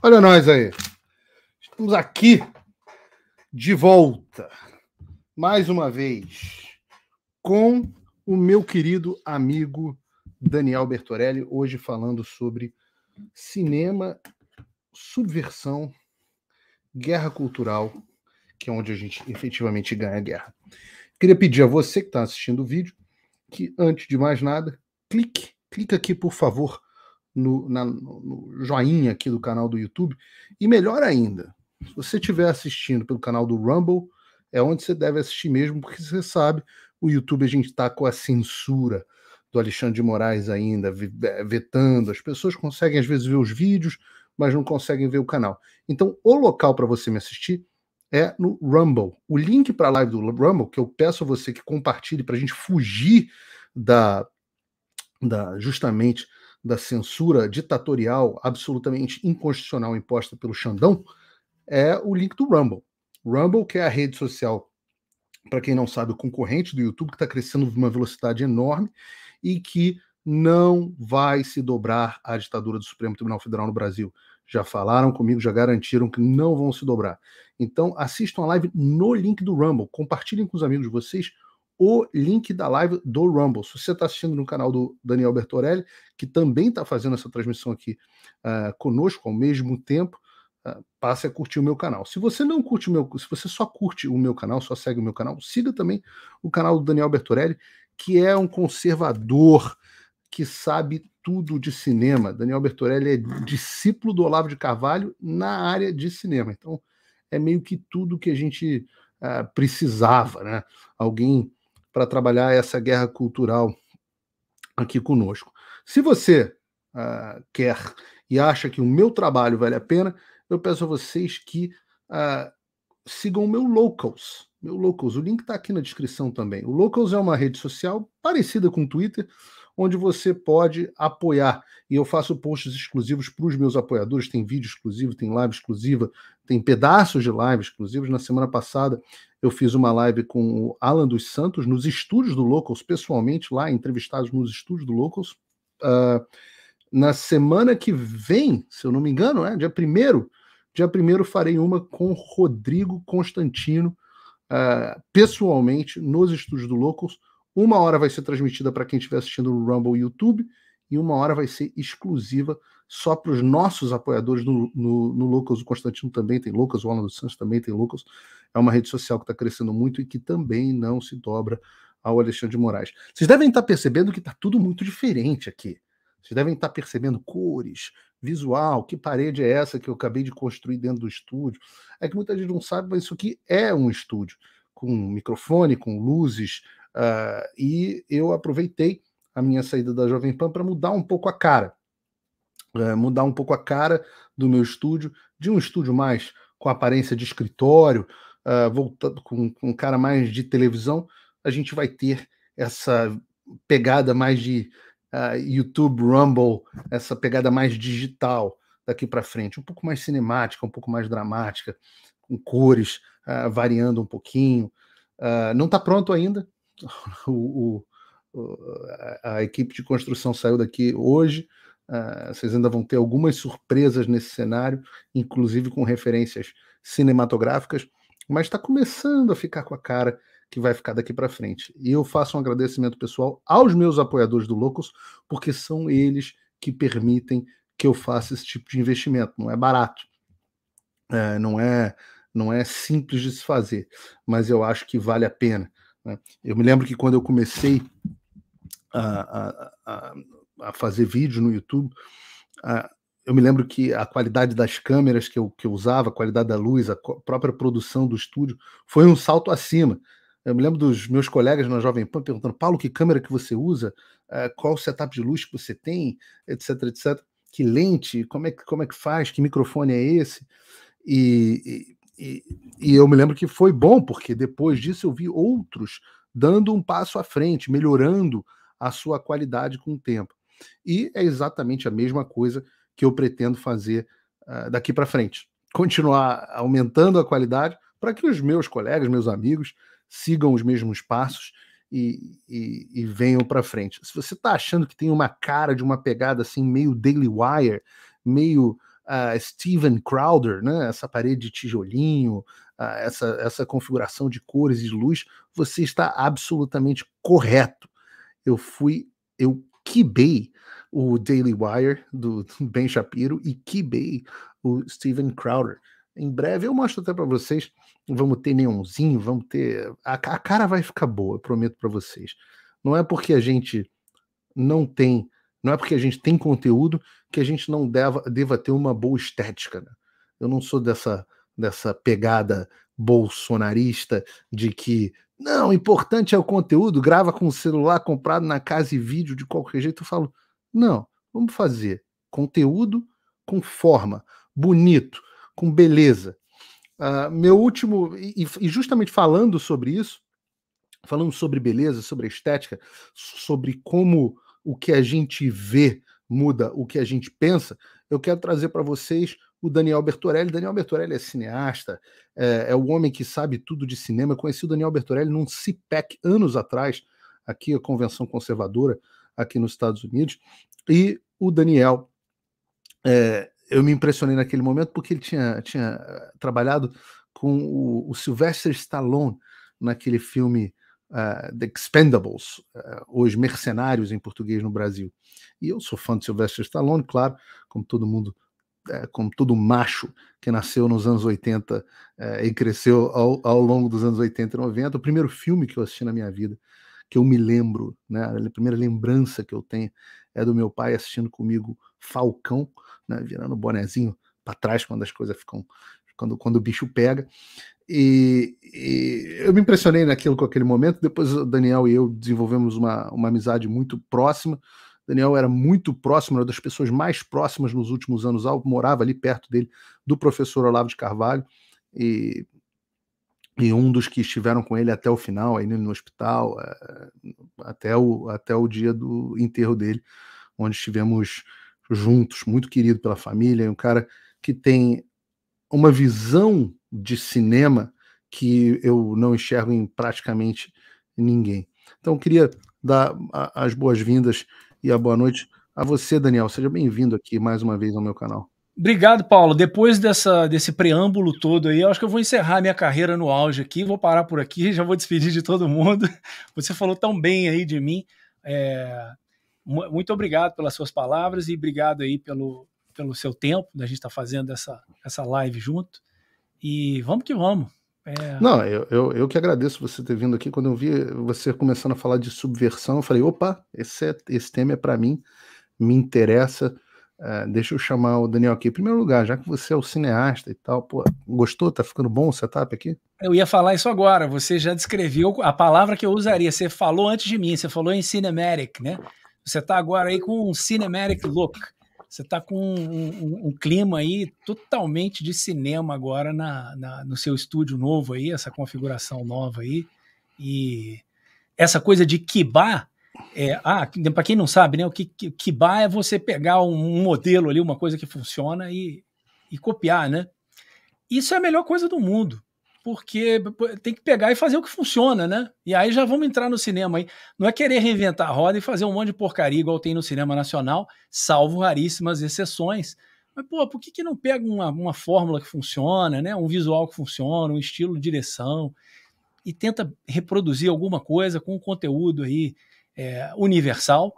Olha nós aí. Estamos aqui de volta, mais uma vez, com o meu querido amigo Daniel Bertorelli, hoje falando sobre cinema, subversão, guerra cultural, que é onde a gente efetivamente ganha a guerra. Queria pedir a você que está assistindo o vídeo que, antes de mais nada, clique, clique aqui, por favor, no, na, no joinha aqui do canal do YouTube. E melhor ainda, se você estiver assistindo pelo canal do Rumble, é onde você deve assistir mesmo, porque você sabe, o YouTube a gente está com a censura do Alexandre de Moraes ainda, vetando. As pessoas conseguem às vezes ver os vídeos, mas não conseguem ver o canal. Então, o local para você me assistir é no Rumble. O link para a live do Rumble, que eu peço a você que compartilhe para a gente fugir da, da justamente da censura ditatorial absolutamente inconstitucional imposta pelo Xandão é o link do Rumble. Rumble, que é a rede social, para quem não sabe, o concorrente do YouTube, que está crescendo uma velocidade enorme e que não vai se dobrar à ditadura do Supremo Tribunal Federal no Brasil. Já falaram comigo, já garantiram que não vão se dobrar. Então, assistam a live no link do Rumble, compartilhem com os amigos de vocês o link da live do Rumble. Se você está assistindo no canal do Daniel Bertorelli, que também está fazendo essa transmissão aqui uh, conosco ao mesmo tempo, uh, ah, passe a curtir o meu canal. Se você não curte o meu, se você só curte o meu canal, só segue o meu canal, siga também o canal do Daniel Bertorelli, que é um conservador que sabe tudo de cinema. Daniel Bertorelli é discípulo do Olavo de Carvalho na área de cinema. Então, é meio que tudo que a gente uh, precisava, né? Alguém para trabalhar essa guerra cultural aqui conosco. Se você uh, quer e acha que o meu trabalho vale a pena, eu peço a vocês que uh, sigam o meu Locals. Meu Locals, o link está aqui na descrição também. O Locals é uma rede social parecida com o Twitter, onde você pode apoiar. E eu faço posts exclusivos para os meus apoiadores. Tem vídeo exclusivo, tem live exclusiva, tem pedaços de live exclusivos. Na semana passada eu fiz uma live com o Alan dos Santos nos estúdios do Locals, pessoalmente lá, entrevistados nos estúdios do Locals. Uh, na semana que vem, se eu não me engano, né, dia 1 dia 1 farei uma com Rodrigo Constantino, uh, pessoalmente, nos estúdios do Locals. Uma hora vai ser transmitida para quem estiver assistindo no Rumble YouTube e uma hora vai ser exclusiva para só para os nossos apoiadores no, no, no Lucas. O Constantino também tem Lucas, o Alan dos Santos também tem Lucas. É uma rede social que está crescendo muito e que também não se dobra ao Alexandre de Moraes. Vocês devem estar tá percebendo que está tudo muito diferente aqui. Vocês devem estar tá percebendo cores, visual, que parede é essa que eu acabei de construir dentro do estúdio. É que muita gente não sabe, mas isso aqui é um estúdio, com microfone, com luzes, uh, e eu aproveitei a minha saída da Jovem Pan para mudar um pouco a cara é, mudar um pouco a cara do meu estúdio, de um estúdio mais com aparência de escritório, uh, voltando com, com um cara mais de televisão, a gente vai ter essa pegada mais de uh, YouTube Rumble, essa pegada mais digital daqui para frente, um pouco mais cinemática, um pouco mais dramática, com cores uh, variando um pouquinho. Uh, não está pronto ainda. O, o, a, a equipe de construção saiu daqui hoje. Uh, vocês ainda vão ter algumas surpresas nesse cenário, inclusive com referências cinematográficas, mas está começando a ficar com a cara que vai ficar daqui para frente. E eu faço um agradecimento pessoal aos meus apoiadores do Locos, porque são eles que permitem que eu faça esse tipo de investimento. Não é barato, é, não é não é simples de se fazer, mas eu acho que vale a pena. Né? Eu me lembro que quando eu comecei a, a, a a fazer vídeo no YouTube, eu me lembro que a qualidade das câmeras que eu, que eu usava, a qualidade da luz, a própria produção do estúdio, foi um salto acima. Eu me lembro dos meus colegas na Jovem Pan perguntando, Paulo, que câmera que você usa? Eh, qual o setup de luz que você tem? Etc, etc. Que lente? Como é que, como é que faz? Que microfone é esse? E, e, e eu me lembro que foi bom, porque depois disso eu vi outros dando um passo à frente, melhorando a sua qualidade com o tempo. E é exatamente a mesma coisa que eu pretendo fazer uh, daqui para frente. Continuar aumentando a qualidade para que os meus colegas, meus amigos, sigam os mesmos passos e, e, e venham para frente. Se você está achando que tem uma cara de uma pegada assim, meio Daily Wire, meio uh, Steven Crowder, né? essa parede de tijolinho, uh, essa, essa configuração de cores e de luz, você está absolutamente correto. Eu fui, eu Kibei, o Daily Wire, do Ben Shapiro, e Kibei, o Steven Crowder. Em breve eu mostro até para vocês. Vamos ter neonzinho, vamos ter. A, a cara vai ficar boa, eu prometo para vocês. Não é porque a gente não tem. Não é porque a gente tem conteúdo que a gente não deva, deva ter uma boa estética. Né? Eu não sou dessa, dessa pegada bolsonarista de que não, o importante é o conteúdo, grava com o celular comprado na casa e vídeo de qualquer jeito. Eu falo, não, vamos fazer conteúdo com forma, bonito, com beleza. Uh, meu último, e, e, justamente falando sobre isso, falando sobre beleza, sobre estética, sobre como o que a gente vê muda o que a gente pensa, eu quero trazer para vocês o Daniel Bertorelli. Daniel Bertorelli é cineasta, é, é, o homem que sabe tudo de cinema. Eu conheci o Daniel Bertorelli num CIPEC anos atrás, aqui a Convenção Conservadora, aqui nos Estados Unidos. E o Daniel, é, eu me impressionei naquele momento porque ele tinha, tinha eh, trabalhado com o, o Sylvester Stallone naquele filme uh, The Expendables, uh, Os Mercenários em português no Brasil. E eu sou fã de Sylvester Stallone, claro, como todo mundo é, como todo macho que nasceu nos anos 80 é, eh, e cresceu ao, ao, longo dos anos 80 e 90, o primeiro filme que eu assisti na minha vida, que eu me lembro, né, a primeira lembrança que eu tenho é do meu pai assistindo comigo Falcão, né, virando o bonezinho para trás quando as coisas ficam, quando, quando o bicho pega. E, e, eu me impressionei naquilo com aquele momento. Depois o Daniel e eu desenvolvemos uma, uma amizade muito próxima. Daniel era muito próximo, era das pessoas mais próximas nos últimos anos morava ali perto dele, do professor Olavo de Carvalho, e, e um dos que estiveram com ele até o final, aí no hospital, eh, até o, até o dia do enterro dele, onde estivemos juntos, muito querido pela família, um cara que tem uma visão de cinema que eu não enxergo em praticamente ninguém. Então, eu queria dar as boas-vindas e a boa noite a você, Daniel. Seja bem-vindo aqui mais uma vez ao meu canal. Obrigado, Paulo. Depois dessa, desse preâmbulo todo aí, acho que eu vou encerrar minha carreira no auge aqui, vou parar por aqui, já vou despedir de todo mundo. Você falou tão bem aí de mim. É, muito obrigado pelas suas palavras e obrigado aí pelo, pelo seu tempo, da gente estar tá fazendo essa, essa live junto. E vamos que vamos. É. Não, eu, eu, eu, que agradeço você ter vindo aqui. Quando eu vi você começando a falar de subversão, eu falei: opa, esse, é, esse tema é para mim, me interessa. Uh, deixa eu chamar o Daniel aqui. Em primeiro lugar, já que você é o cineasta e tal, pô, gostou? Tá ficando bom o setup aqui? Eu ia falar isso agora. Você já descreveu a palavra que eu usaria. Você falou antes de mim, você falou em cinematic, né? Você tá agora aí com um cinematic look. Você está com um, um, um, clima aí totalmente de cinema agora na, na, no seu estúdio novo aí, essa configuração nova aí. E essa coisa de kibá, é, ah, para quem não sabe, né, o que, kibá é você pegar um, modelo ali, uma coisa que funciona e, e copiar, né? Isso é a melhor coisa do mundo porque tem que pegar e fazer o que funciona, né? E aí já vamos entrar no cinema aí. Não é querer reinventar a roda e fazer um monte de porcaria igual tem no cinema nacional, salvo raríssimas exceções. Mas, pô, por que, que não pega uma, uma fórmula que funciona, né? Um visual que funciona, um estilo de direção, e tenta reproduzir alguma coisa com um conteúdo aí é, universal,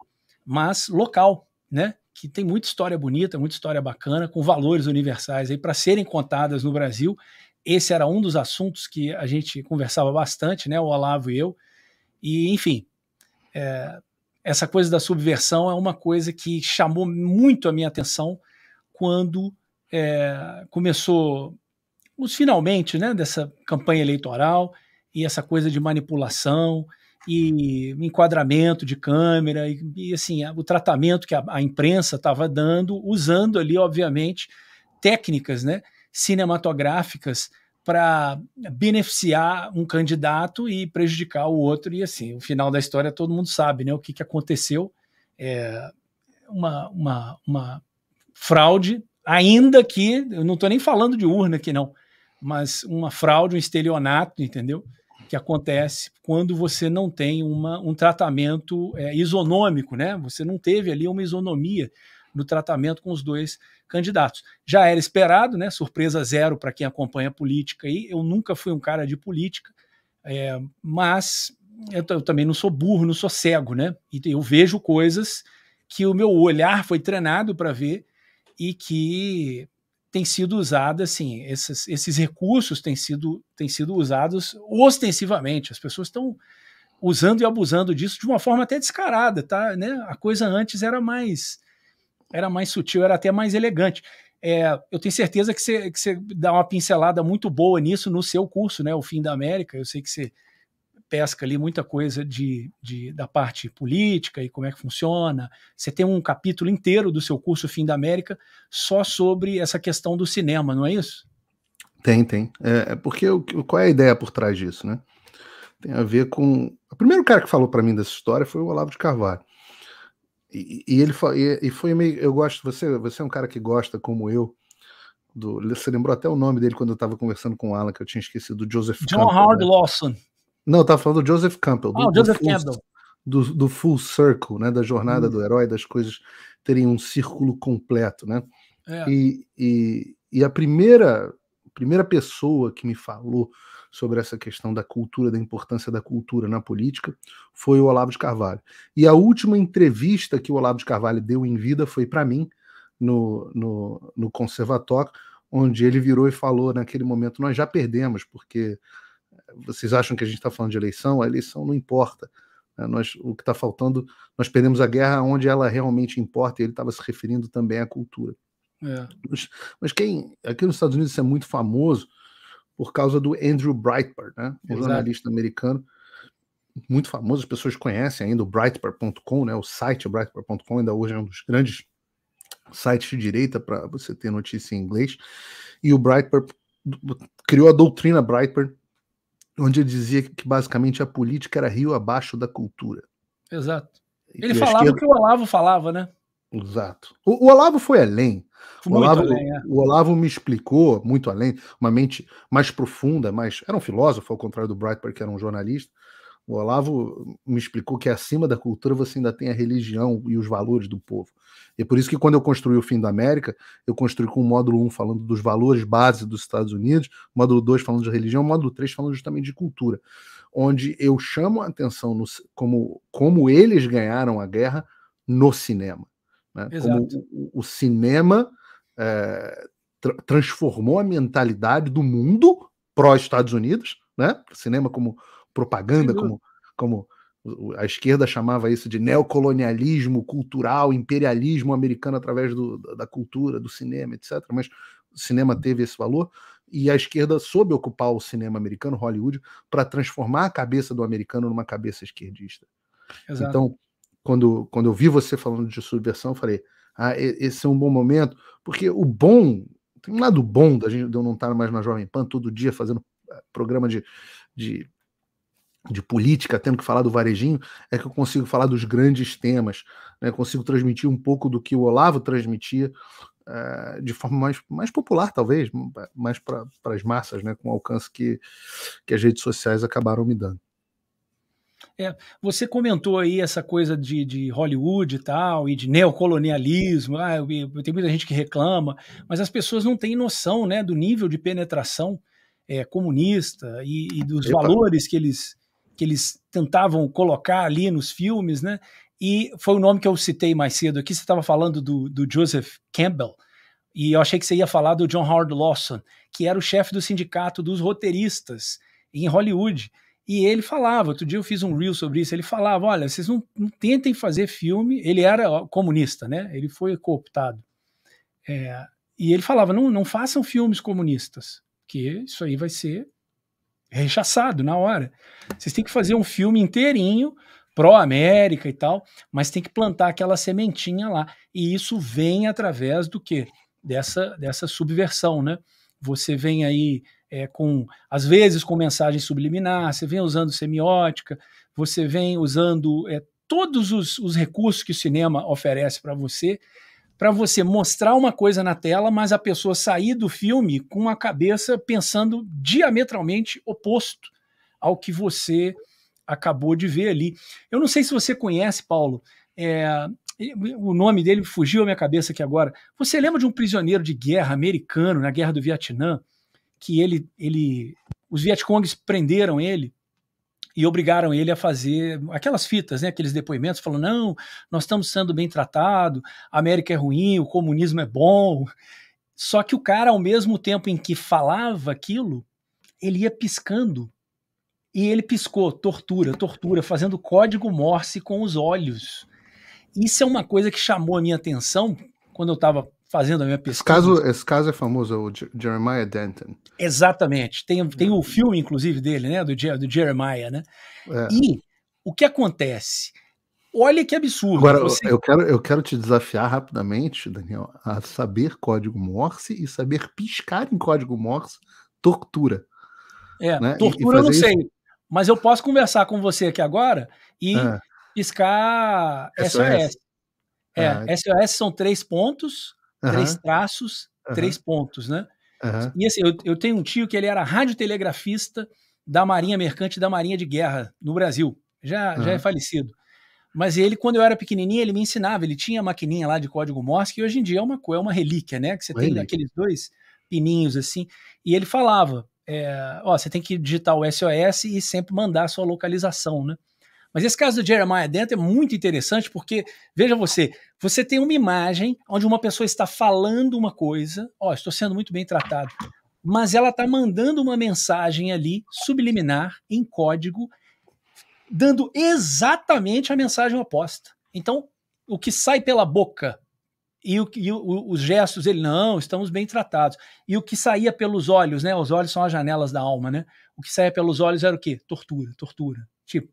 mas local, né? que tem muita história bonita, muita história bacana, com valores universais aí para serem contadas no Brasil esse era um dos assuntos que a gente conversava bastante, né, o Olavo e eu. E, enfim, é, essa coisa da subversão é uma coisa que chamou muito a minha atenção quando é, começou os finalmente né, dessa campanha eleitoral e essa coisa de manipulação e enquadramento de câmera e, e assim o tratamento que a, a imprensa estava dando usando ali obviamente técnicas né cinematográficas para beneficiar um candidato e prejudicar o outro. E assim, o final da história todo mundo sabe, né? O que, que aconteceu. É uma, uma, uma fraude, ainda que, eu não estou nem falando de urna aqui não, mas uma fraude, um estelionato, entendeu? Que acontece quando você não tem uma, um tratamento é, isonômico, né? Você não teve ali uma isonomia no tratamento com os dois candidatos. Já era esperado, né? Surpresa zero para quem acompanha a política aí. Eu nunca fui um cara de política, é, mas eu, eu, também não sou burro, não sou cego, né? E eu vejo coisas que o meu olhar foi treinado para ver e que tem sido usada, assim, esses, esses recursos têm sido, têm sido usados ostensivamente. As pessoas estão usando e abusando disso de uma forma até descarada, tá? Né? A coisa antes era mais era mais sutil, era até mais elegante. É, eu tenho certeza que você, que você dá uma pincelada muito boa nisso no seu curso, né? O Fim da América. Eu sei que você pesca ali muita coisa de, de, da parte política e como é que funciona. Você tem um capítulo inteiro do seu curso Fim da América só sobre essa questão do cinema, não é isso? Tem, tem. É, é porque o, qual é a ideia por trás disso, né? Tem a ver com. O primeiro cara que falou para mim dessa história foi o Olavo de Carvalho. E, e ele foi e foi meio. Eu gosto, você, você é um cara que gosta, como eu, do, você lembrou até o nome dele quando eu estava conversando com o Alan, que eu tinha esquecido, do Joseph John Campbell, Howard né? Lawson. Não, eu estava falando do Joseph Campbell. Do, oh, Joseph do full, Do, do, Full Circle, né? Da jornada hum. do herói, das coisas terem um círculo completo, né? É. E, e, e a primeira, a primeira pessoa que me falou sobre essa questão da cultura, da importância da cultura na política, foi o Olavo de Carvalho. E a última entrevista que o Olavo de Carvalho deu em vida foi para mim, no, no, no Conservatório, onde ele virou e falou: naquele momento, nós já perdemos, porque eh, vocês acham que a gente está falando de eleição? A eleição não importa. Né, nós, o que está faltando, nós perdemos a guerra onde ela realmente importa, e ele estava se referindo também à cultura. É. Mas, mas, quem aqui nos Estados Unidos isso é muito famoso, por causa do Andrew Breitbart, né? Um Exato. jornalista americano muito famoso, as pessoas conhecem ainda o Breitbart.com, né? O site Breitbart.com ainda hoje é um dos grandes sites de direita para você ter notícia em inglês. E o Breitbart criou a doutrina Breitbart, onde ele dizia que basicamente a política era rio abaixo da cultura. Exato. Ele falava o esquerda... que o Olavo falava, né? Exato. O, o Olavo foi além. O Olavo, além, é. o Olavo, me explicou muito além, uma mente mais profunda, mais. Era um filósofo, ao contrário do Breitbart, que era um jornalista. O Olavo me explicou que acima da cultura você ainda tem a religião e os valores do povo. E é por isso que quando eu construí o Fim da América, eu construí com o módulo 1 falando dos valores base dos Estados Unidos, módulo 2 falando de religião, módulo 3 falando justamente de cultura, onde eu chamo a atenção no, como, como eles ganharam a guerra no cinema. Né? Como o, o cinema é, tra transformou a mentalidade do mundo pró-Estados Unidos, né? cinema como propaganda, como, como a esquerda chamava isso de neocolonialismo cultural, imperialismo americano através do, da cultura, do cinema, etc. Mas o cinema teve esse valor e a esquerda soube ocupar o cinema americano, Hollywood, para transformar a cabeça do americano numa cabeça esquerdista. Exato. Então, quando, quando eu vi você falando de subversão, eu falei, ah, esse é um bom momento, porque o bom, tem um lado bom da gente de eu não estar mais na Jovem Pan todo dia fazendo eh, programa de, de, de política, tendo que falar do varejinho, é que eu consigo falar dos grandes temas, né? consigo transmitir um pouco do que o Olavo transmitia eh, de forma mais, mais popular, talvez, mais para as massas, né? com o alcance que, que as redes sociais acabaram me dando. É, você comentou aí essa coisa de, de, Hollywood e tal, e de neocolonialismo. Ah, tem muita gente que reclama, mas as pessoas não têm noção né, do nível de penetração é, comunista e, e dos valores que eles, que eles tentavam colocar ali nos filmes. Né? E foi o nome que eu citei mais cedo aqui. Você estava falando do, do Joseph Campbell, e eu achei que você ia falar do John Howard Lawson, que era o chefe do sindicato dos roteiristas em Hollywood. E ele falava, outro dia eu fiz um reel sobre isso, ele falava, olha, vocês não, não tentem fazer filme, ele era comunista, né? Ele foi cooptado. É, e ele falava, não, não façam filmes comunistas, que isso aí vai ser rechaçado na hora. Vocês têm que fazer um filme inteirinho pró-América e tal, mas tem que plantar aquela sementinha lá. E isso vem através do que? Dessa, dessa subversão, né? Você vem aí é, com, às vezes, com mensagem subliminar, você vem usando semiótica, você vem usando é, todos os, os recursos que o cinema oferece para você, para você mostrar uma coisa na tela, mas a pessoa sair do filme com a cabeça pensando diametralmente oposto ao que você acabou de ver ali. Eu não sei se você conhece, Paulo, é, o nome dele fugiu à minha cabeça aqui agora. Você lembra de um prisioneiro de guerra americano na Guerra do Vietnã? que ele, ele os Vietcongs prenderam ele e obrigaram ele a fazer aquelas fitas, né, aqueles depoimentos, falando: não, nós estamos sendo bem tratados, a América é ruim, o comunismo é bom. Só que o cara, ao mesmo tempo em que falava aquilo, ele ia piscando. E ele piscou, tortura, tortura, fazendo código Morse com os olhos. Isso é uma coisa que chamou a minha atenção quando eu estava fazendo a minha pesquisa. Esse caso, esse caso é famoso, o Jeremiah Denton. Exatamente. Tem, tem é. o filme, inclusive, dele, né? Do, do Jeremiah, né? É. E o que acontece? Olha que absurdo. Agora, você... eu, quero, eu quero te desafiar rapidamente, Daniel, a saber código Morse e saber piscar em código Morse tortura. É, né? tortura eu não isso... sei. Mas eu posso conversar com você aqui agora e é. piscar SOS. SOS. É, ah, SOS são três pontos, uhum. três traços, uhum. três pontos, né? Uhum. E assim, eu, eu, tenho um tio que ele era radiotelegrafista da Marinha Mercante e da Marinha de Guerra no Brasil. Já, já é falecido. Mas ele, quando eu era pequenininho, ele me ensinava. Ele tinha a maquininha lá de código Morse, que hoje em dia é uma, é uma relíquia, né? Que você relíquia. tem aqueles dois pininhos assim. E ele falava: é, ó, você tem que digitar o SOS e sempre mandar a sua localização, né? Mas esse caso do Jeremiah Dent é muito interessante porque, veja você, você tem uma imagem onde uma pessoa está falando uma coisa, ó, oh, estou sendo muito bem tratado, mas ela está mandando uma mensagem ali, subliminar, em código, dando exatamente a mensagem oposta. Então, o que sai pela boca e, o, e o, os gestos, ele, não, estamos bem tratados. E o que saía pelos olhos, né? Os olhos são as janelas da alma, né? O que saía pelos olhos era o quê? Tortura, tortura. Tipo,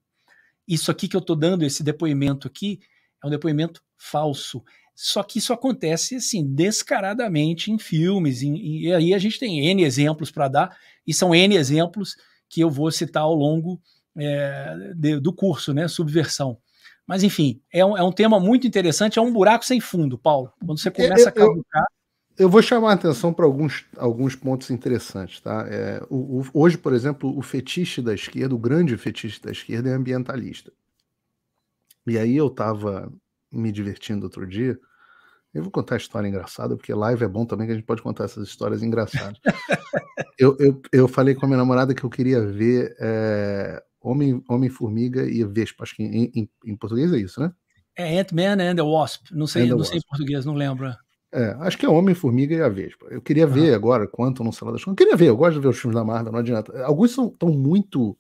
isso aqui que eu estou dando, esse depoimento aqui, é um depoimento falso. Só que isso acontece assim descaradamente em filmes, em, e aí a gente tem N exemplos para dar, e são N exemplos que eu vou citar ao longo é, de, do curso, né? Subversão. Mas enfim, é um, é um tema muito interessante, é um buraco sem fundo, Paulo. Quando você é, começa eu, a caducar eu vou chamar a atenção para alguns, alguns pontos interessantes. Tá? É, o, o, hoje, por exemplo, o fetiche da esquerda, o grande fetiche da esquerda é ambientalista. E aí eu estava me divertindo outro dia. Eu vou contar a história engraçada, porque live é bom também, que a gente pode contar essas histórias engraçadas. eu, eu, eu falei com a minha namorada que eu queria ver é, Homem, Homem-Formiga e Vespa. Acho que em, em, em português é isso, né? É Ant-Man and the Wasp. Não sei, não sei em português, não lembro. É, acho que é Homem-Formiga e a Vespa. Eu queria ah. ver agora quanto não sei lá das coisas. Eu queria ver, eu gosto de ver os filmes da Marvel, não adianta. Alguns estão muito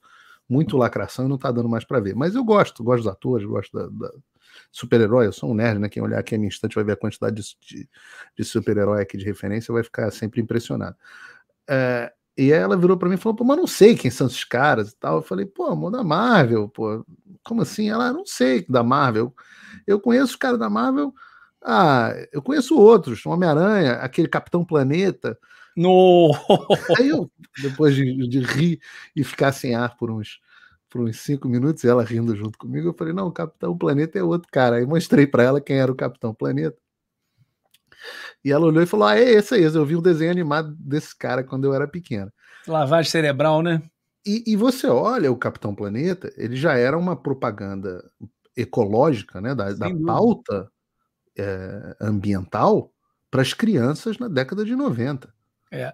muito lacração e não tá dando mais para ver. Mas eu gosto, gosto dos atores, gosto da, da super-herói. Eu sou um nerd, né? Quem olhar aqui a minha instante vai ver a quantidade de, de, de super-herói aqui de referência, vai ficar sempre impressionado. É, e aí ela virou para mim e falou: pô, mas não sei quem são esses caras e tal. Eu falei: pô, amor, da Marvel, pô, como assim? Ela, ah, não sei da Marvel. Eu conheço os caras da Marvel ah, eu conheço outros, Homem-Aranha, aquele Capitão Planeta. No! Aí eu, depois de, de rir e ficar sem ar por uns, por uns cinco minutos, ela rindo junto comigo, eu falei, não, o Capitão Planeta é outro cara. Aí mostrei para ela quem era o Capitão Planeta. E ela olhou e falou: Ah, é esse aí, é eu vi um desenho animado desse cara quando eu era pequena. Lavagem cerebral, né? E, e, você olha o Capitão Planeta, ele já era uma propaganda ecológica, né? Da, da pauta é, ambiental para as crianças na década de 90. É.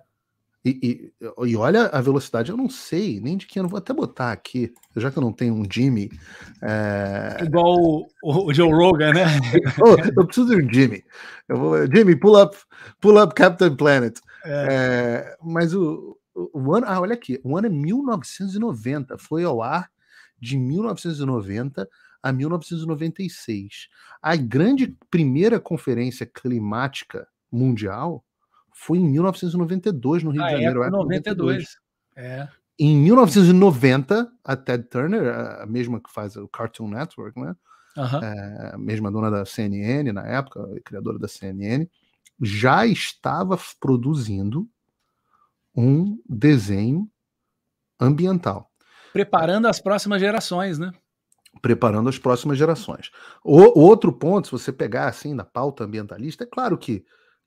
E, e, e, olha a velocidade, eu não sei nem de que ano, vou até botar aqui, já que eu não tenho um Jimmy. É... Igual o, o, Joe Rogan, né? oh, eu preciso de um Jimmy. Eu vou, Jimmy, pull up, pull up Captain Planet. É. É, mas o, o, ano, ah, olha aqui, o ano é 1990, foi ao ar de 1990 a 1996. A grande primeira conferência climática mundial foi em 1992 no Rio ah, de é, Janeiro. É, 92. 92. É. Em 1990, a Ted Turner, a mesma que faz o Cartoon Network, né? Uhum. É, a mesma dona da CNN na época, criadora da CNN, já estava produzindo um desenho ambiental. Preparando as próximas gerações, né? preparando as próximas gerações. O, outro ponto, se você pegar assim na pauta ambientalista, é claro que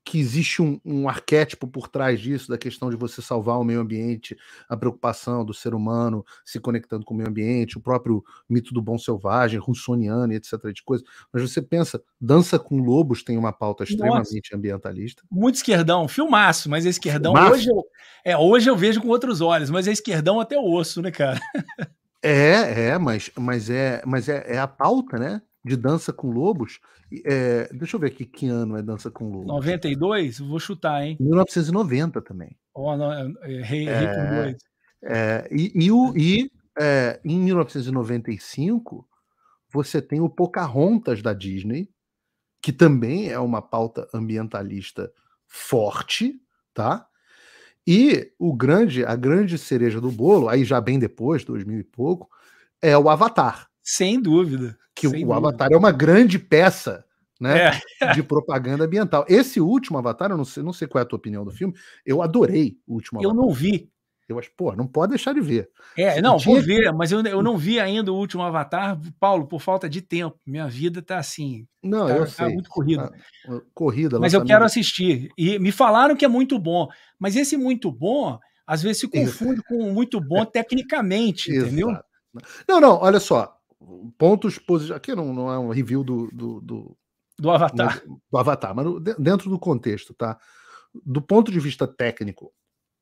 que existe um, um, arquétipo por trás disso, da questão de você salvar o meio ambiente, a preocupação do ser humano se conectando com o meio ambiente, o próprio mito do bom selvagem, russoniano, etc. de coisa. Mas você pensa, Dança com Lobos tem uma pauta extremamente Nossa, ambientalista. Muito esquerdão, filmaço, mas é esquerdão Filmaço? hoje eu, é, hoje eu vejo com outros olhos, mas é esquerdão até o osso, né, cara? É, é, mas, mas, é, mas é, é a pauta, né? De Dança com Lobos. É, deixa eu ver aqui que ano é Dança com Lobos. 92? Vou chutar, hein? 1990 também. Oh, não, errei, é, é, é com dois. É, e, e, o, é. e é, em 1995, você tem o Pocahontas da Disney, que também é uma pauta ambientalista forte, tá? E o grande, a grande cereja do bolo, aí já bem depois, 2000 e pouco, é o Avatar. Sem dúvida. Que sem o dúvida. Avatar é uma grande peça né, é. de propaganda ambiental. Esse último Avatar, eu não sei, não sei qual é a tua opinião do filme, eu adorei o último Avatar. Eu não vi, eu acho, pô, não pode deixar de ver. É, não, vou ver, mas eu, eu não vi ainda o último Avatar, Paulo, por falta de tempo. Minha vida tá assim. Não, tá, eu tá sei. Tá muito corrida. Ah, corrida. Mas eu quero assistir. E me falaram que é muito bom, mas esse muito bom, às vezes se confunde Isso. com muito bom tecnicamente, entendeu? Não, não, olha só. Pontos positivos. Aqui não, não é um review do. Do, do, do Avatar. Do, do Avatar, mas dentro do contexto, tá? Do ponto de vista técnico,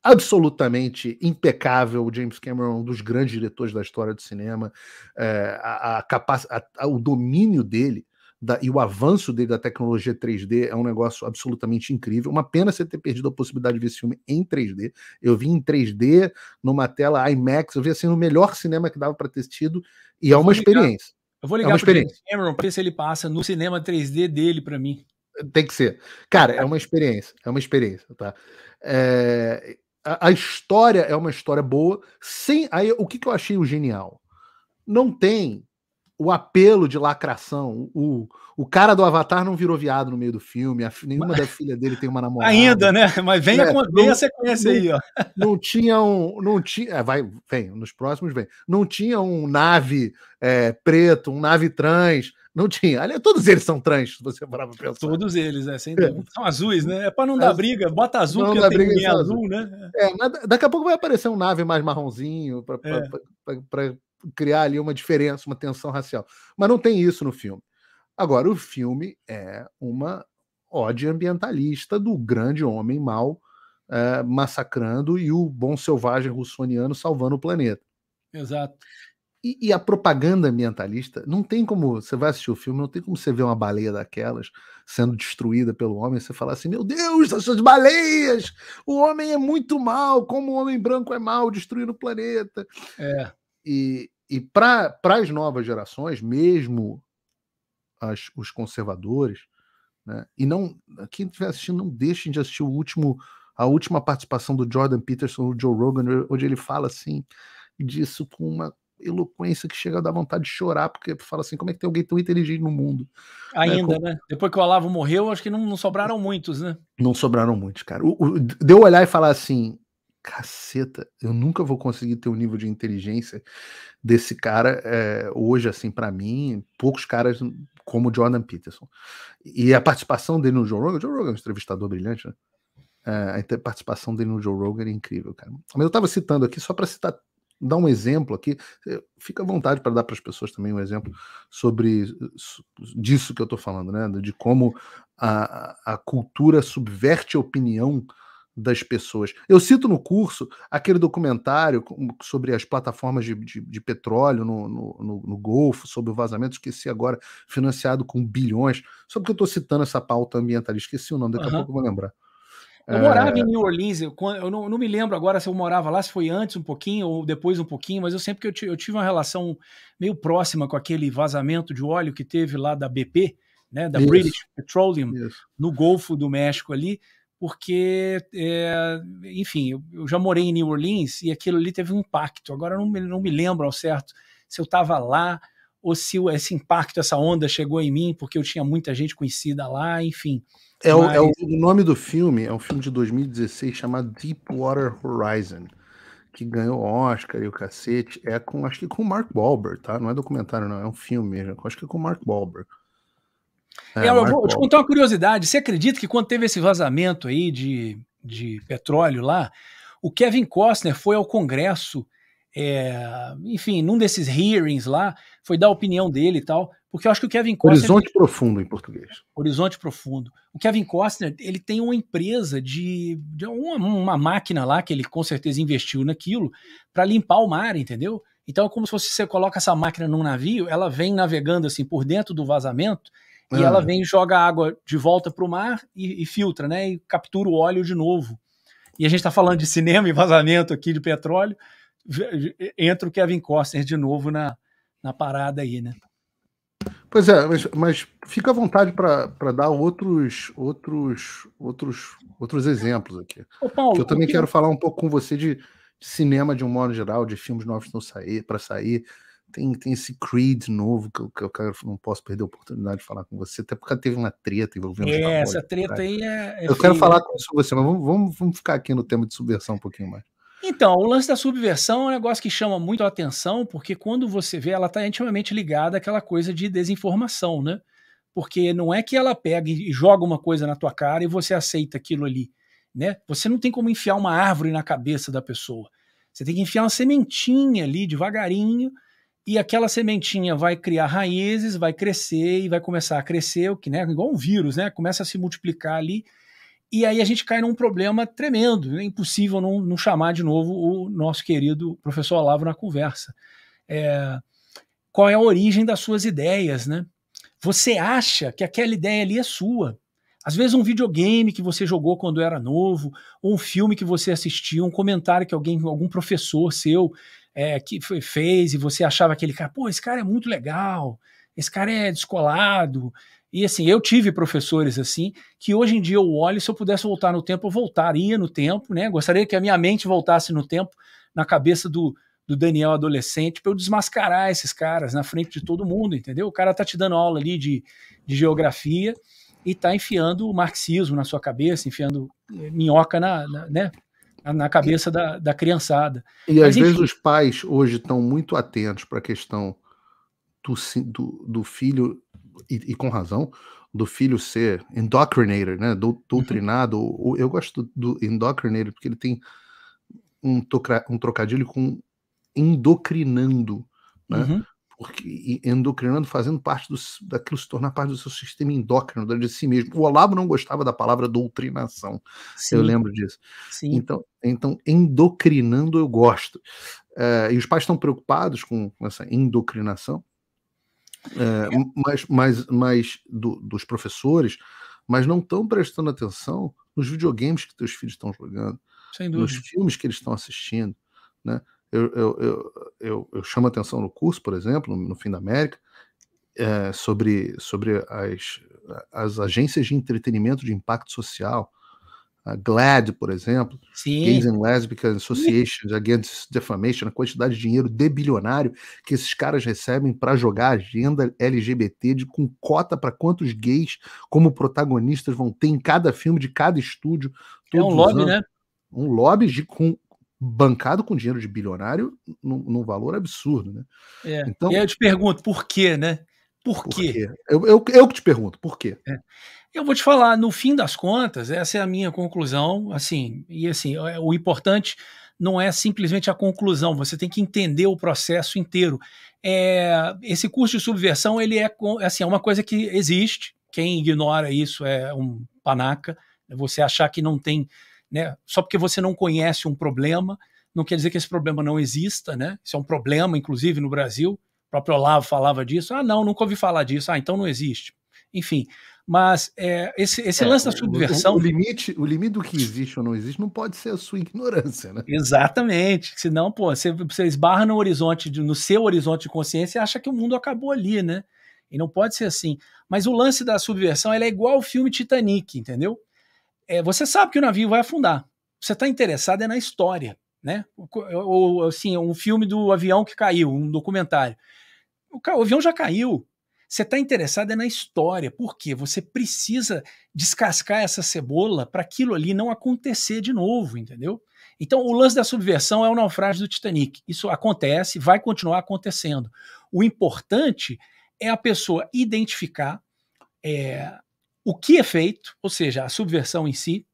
absolutamente impecável, o James Cameron, é um dos grandes diretores da história do cinema, é, a, a, capac... a, o domínio dele da... e o avanço dele da tecnologia 3D é um negócio absolutamente incrível. Uma pena você ter perdido a possibilidade de ver esse filme em 3D. Eu vi em 3D numa tela IMAX, eu vi assim no melhor cinema que dava para ter tido e é uma experiência. Eu vou é ligar é para James Cameron para ver se ele passa no cinema 3D dele para mim. Tem que ser. Cara, é, é uma experiência. É uma experiência, tá? É, a, a, história é uma história boa. Sem aí, o que, que eu achei o genial? Não tem o apelo de lacração. O, o cara do Avatar não virou viado no meio do filme, a, nenhuma mas, da filha dele tem uma namorada. Ainda, né? Mas vem é, com não, você conhece aí, ó. Não tinha um. Não tinha, é, vai, vem, nos próximos vem. Não tinha um nave é, preto, um nave trans. Não tinha. Aliás, todos eles são trans, se você parar pra pensar. Todos eles, né sem é. São azuis, né? É pra não dar briga, bota azul, que porque tem ninguém azul, azul, né? É, é daqui a pouco vai aparecer um nave mais marronzinho pra, pra, é. pra, pra criar ali uma diferença, uma tensão racial. Mas não tem isso no filme. Agora, o filme é uma ódio ambientalista do grande homem mau é, massacrando e o bom selvagem russoniano salvando o planeta. Exato. E, e, a propaganda ambientalista, não tem como. Você vai assistir o filme, não tem como você ver uma baleia daquelas sendo destruída pelo homem e você falar assim: meu Deus, essas baleias! O homem é muito mal, como o homem branco é mal, destruindo o planeta. É. E, e para as novas gerações, mesmo as, os conservadores, né, e não. Quem estiver assistindo, não deixem de assistir o último, a última participação do Jordan Peterson o Joe Rogan, onde ele fala assim disso com uma eloquência que chega a dar vontade de chorar, porque fala assim, como é que tem alguém tão inteligente no mundo? É, Ainda, como... né? Depois que o Olavo morreu, acho que não, não sobraram muitos, né? Não sobraram muitos, cara. O, o, deu olhar e falar assim, caceta, eu nunca vou conseguir ter o um nível de inteligência desse cara é, hoje, assim, para mim, poucos caras como Jordan Peterson. E a participação dele no Joe Rogan, o Joe Rogan é um entrevistador brilhante, né? É, a participação dele no Joe Rogan é incrível, cara. Mas eu tava citando aqui só para citar dar um exemplo aqui. Eh, fica à vontade para dar para as pessoas também um exemplo sobre eh, disso que eu estou falando, né? De como a, a cultura subverte a opinião das pessoas. Eu cito no curso aquele documentário sobre as plataformas de, de, de petróleo no, no, no, no, Golfo, sobre o vazamento, esqueci agora, financiado com bilhões. Só porque eu estou citando essa pauta ambientalista, esqueci o nome, daqui uhum. a pouco eu vou lembrar. Eu é. morava é... em New Orleans, eu, eu não, não, me lembro agora se eu morava lá, se foi antes um pouquinho ou depois um pouquinho, mas eu sempre que eu, tive, eu tive uma relação meio próxima com aquele vazamento de óleo que teve lá da BP, né, da Isso. British Petroleum, Isso. no Golfo do México ali, porque, é, enfim, eu, eu, já morei em New Orleans e aquilo ali teve um impacto. Agora eu não não me lembro ao certo se eu estava lá, ou se esse impacto, essa onda chegou em mim porque eu tinha muita gente conhecida lá, enfim. É, Mas... o, é o, o, nome do filme é um filme de 2016 chamado Deepwater Horizon, que ganhou Oscar e o cacete. É com, acho que com o Mark Wahlberg, tá? Não é documentário, não, é um filme mesmo. Acho que é com o Mark Wahlberg. É, é, eu vou te contar uma curiosidade. Você acredita que quando teve esse vazamento aí de, de petróleo lá, o Kevin Costner foi ao Congresso é, enfim, num desses hearings lá, foi dar a opinião dele e tal, porque eu acho que o Kevin Costner... Horizonte Profundo em português. Horizonte Profundo. O Kevin Costner, ele tem uma empresa de, de uma, uma máquina lá que ele com certeza investiu naquilo para limpar o mar, entendeu? Então é como se você coloca essa máquina num navio, ela vem navegando assim por dentro do vazamento e ela ah. vem joga água de volta para o mar e, e, filtra, né? E captura o óleo de novo. E a gente está falando de cinema e vazamento aqui de petróleo entra o Kevin Costner de novo na, na parada aí, né? Pois é, mas, mas fica à vontade para dar outros, outros, outros, outros exemplos aqui. Ô, Paulo, eu também que... quero falar um pouco com você de, de, cinema de um modo geral, de filmes novos que sair para sair. Tem, tem esse Creed novo que eu, que eu quero, não posso perder a oportunidade de falar com você, até porque teve uma treta envolvendo. É, essa treta né? aí é. é eu feio. quero falar com você, mas vamos, vamos, vamos ficar aqui no tema de subversão um pouquinho mais. Então, o lance da subversão é um negócio que chama muito a atenção, porque quando você vê, ela está intimamente ligada àquela coisa de desinformação, né? Porque não é que ela pega e joga uma coisa na tua cara e você aceita aquilo ali, né? Você não tem como enfiar uma árvore na cabeça da pessoa. Você tem que enfiar uma sementinha ali devagarinho, e aquela sementinha vai criar raízes, vai crescer e vai começar a crescer, o que né, igual um vírus, né? Começa a se multiplicar ali e aí a gente cai num problema tremendo, é impossível não, não chamar de novo o nosso querido professor Olavo na conversa. É, qual é a origem das suas ideias, né? Você acha que aquela ideia ali é sua. Às vezes um videogame que você jogou quando era novo, ou um filme que você assistiu, um comentário que alguém, algum professor seu é, que foi, fez e você achava aquele cara, pô, esse cara é muito legal, esse cara é descolado, e assim, eu tive professores assim, que hoje em dia eu olho, se eu pudesse voltar no tempo, eu voltaria no tempo, né? Gostaria que a minha mente voltasse no tempo, na cabeça do, do Daniel adolescente, para eu desmascarar esses caras na frente de todo mundo, entendeu? O cara tá te dando aula ali de, de geografia e tá enfiando o marxismo na sua cabeça, enfiando eh, minhoca na, na né? na cabeça e, da, da criançada. E Mas, às enfim... vezes os pais hoje estão muito atentos para a questão do, do, do filho e, e, com razão, do filho ser indoctrinator, né? Uhum. Doutrinado. Uhum. Eu gosto do, do indoctrinator porque ele tem um, tocra, um trocadilho com endocrinando, né? Uhum. Porque, endocrinando, fazendo parte do, daquilo se tornar parte do seu sistema endócrino de si mesmo. O Olavo não gostava da palavra doutrinação, Sim. eu lembro disso. Sim. Então, então, endocrinando eu gosto. Eh, e os pais estão preocupados com essa endocrinação, é, mais, mais, mais do, dos professores, mas não estão prestando atenção nos videogames que teus filhos estão jogando, nos filmes que eles estão assistindo. Né? Eu, eu, eu, eu, eu chamo atenção no curso, por exemplo, no, no Fim da América, é, sobre, sobre as, as agências de entretenimento de impacto social a GLAD, por exemplo, Gays and Lesbian Associations Against Defamation, a quantidade de dinheiro de bilionário que esses caras recebem para jogar a agenda LGBT de com cota para quantos gays como protagonistas vão ter em cada filme de cada estúdio. É um lobby, anos. né? Um lobby de, com, bancado com dinheiro de bilionário num, num valor absurdo, né? É. Então, e aí eu te pergunto, por quê, né? Por, por quê? quê? Eu, eu, eu, que te pergunto, por quê? É. Eu vou te falar, no fim das contas, essa é a minha conclusão, assim, e assim, é, o importante não é simplesmente a conclusão, você tem que entender o processo inteiro. É, esse curso de subversão, ele é, assim, é uma coisa que existe, quem ignora isso é um panaca, né, você achar que não tem, né, só porque você não conhece um problema, não quer dizer que esse problema não exista, né, isso é um problema, inclusive, no Brasil, o próprio Olavo falava disso, ah, não, nunca ouvi falar disso, ah, então não existe. Enfim, mas é, esse, esse é, lance da subversão. O, o, limite, o limite do que existe ou não existe não pode ser a sua ignorância, né? Exatamente. Senão, pô, você, você esbarra no horizonte, de, no seu horizonte de consciência e acha que o mundo acabou ali, né? E não pode ser assim. Mas o lance da subversão é igual ao filme Titanic, entendeu? É, você sabe que o navio vai afundar. Você está interessado é na história, né? Ou, é, assim, é um filme do avião que caiu, um documentário. O, o avião já caiu. Você está interessado é na história, porque você precisa descascar essa cebola para aquilo ali não acontecer de novo, entendeu? Então, o lance da subversão é o naufrágio do Titanic. Isso acontece, vai continuar acontecendo. O importante é a pessoa identificar é, o que é feito, ou seja, a subversão em si,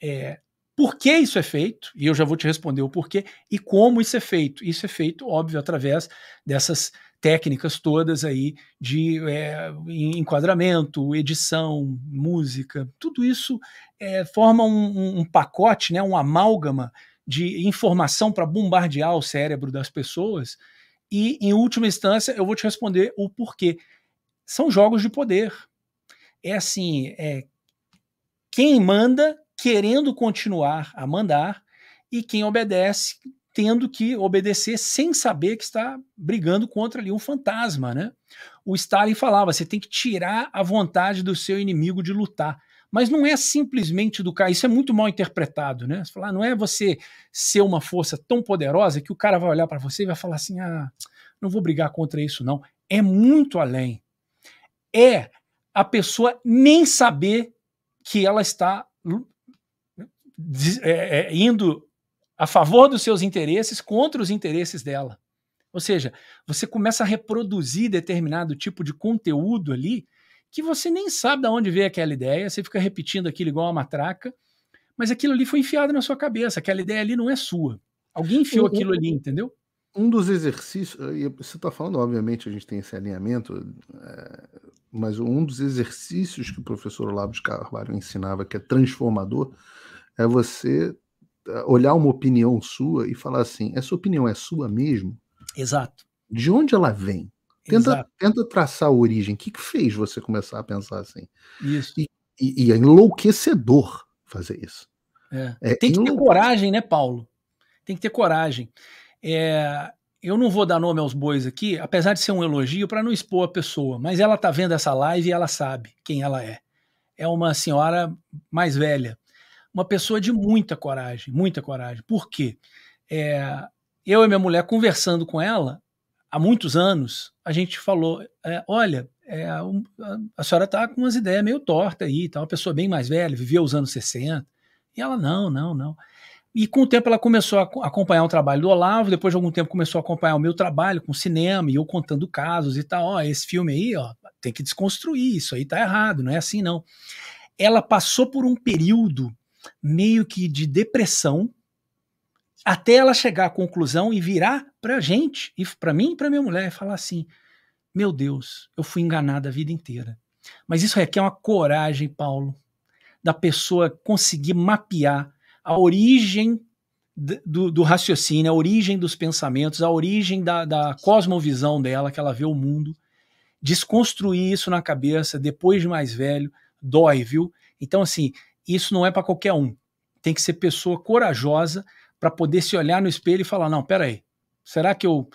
é, por que isso é feito, e eu já vou te responder o porquê, e como isso é feito. Isso é feito, óbvio, através dessas técnicas todas aí de é, enquadramento, edição, música, tudo isso é, forma um, um, pacote, né, um amálgama de informação para bombardear o cérebro das pessoas. E, em última instância, eu vou te responder o porquê. São jogos de poder. É assim: é, quem manda querendo continuar a mandar e quem obedece tendo que obedecer sem saber que está brigando contra ali um fantasma, né? O Stalin falava, você tem que tirar a vontade do seu inimigo de lutar. Mas não é simplesmente do cara, isso é muito mal interpretado, né? Você ah, não é você ser uma força tão poderosa que o cara vai olhar para você e vai falar assim: "Ah, não vou brigar contra isso não". É muito além. É a pessoa nem saber que ela está hum, é, é, indo a favor dos seus interesses contra os interesses dela. Ou seja, você começa a reproduzir determinado tipo de conteúdo ali que você nem sabe de onde veio aquela ideia, você fica repetindo aquilo igual uma matraca, mas aquilo ali foi enfiado na sua cabeça, aquela ideia ali não é sua. Alguém enfiou aquilo ali, entendeu? Um dos exercícios, eh, você está falando, obviamente, a gente tem esse alinhamento, eh, mas um dos exercícios que o professor Olavo de Carvalho ensinava, que é transformador, é você olhar uma opinião sua e falar assim: essa opinião é sua mesmo? Exato. De onde ela vem? Tenta, tenta traçar a origem. O que, que fez você começar a pensar assim? Isso. E, e, e é enlouquecedor fazer isso. É. É Tem que ter coragem, né, Paulo? Tem que ter coragem. É, eu não vou dar nome aos bois aqui, apesar de ser um elogio para não expor a pessoa, mas ela tá vendo essa live e ela sabe quem ela é. É uma senhora mais velha, uma pessoa de muita coragem, muita coragem. Por quê? É, eu e minha mulher conversando com ela há muitos anos, a gente falou: é, olha, é, a, a, senhora está com umas ideias meio tortas aí, tá uma pessoa bem mais velha, vivia os anos 60. E ela: não, não, não. E com o tempo ela começou a acompanhar o trabalho do Olavo, depois de algum tempo começou a acompanhar o meu trabalho com cinema e eu contando casos e tal. Ó, esse filme aí, ó, tem que desconstruir, isso aí tá errado, não é assim não. Ela passou por um período meio que de depressão até ela chegar à conclusão e virar para a gente, e para mim e para minha mulher, e falar assim: meu Deus, eu fui enganada a vida inteira. Mas isso requer é uma coragem, Paulo, da pessoa conseguir mapear a origem do, do raciocínio, a origem dos pensamentos, a origem da, da cosmovisão dela, que ela vê o mundo. Desconstruir isso na cabeça depois de mais velho dói, viu? Então, assim, isso não é para qualquer um. Tem que ser pessoa corajosa para poder se olhar no espelho e falar: não, peraí, será que eu.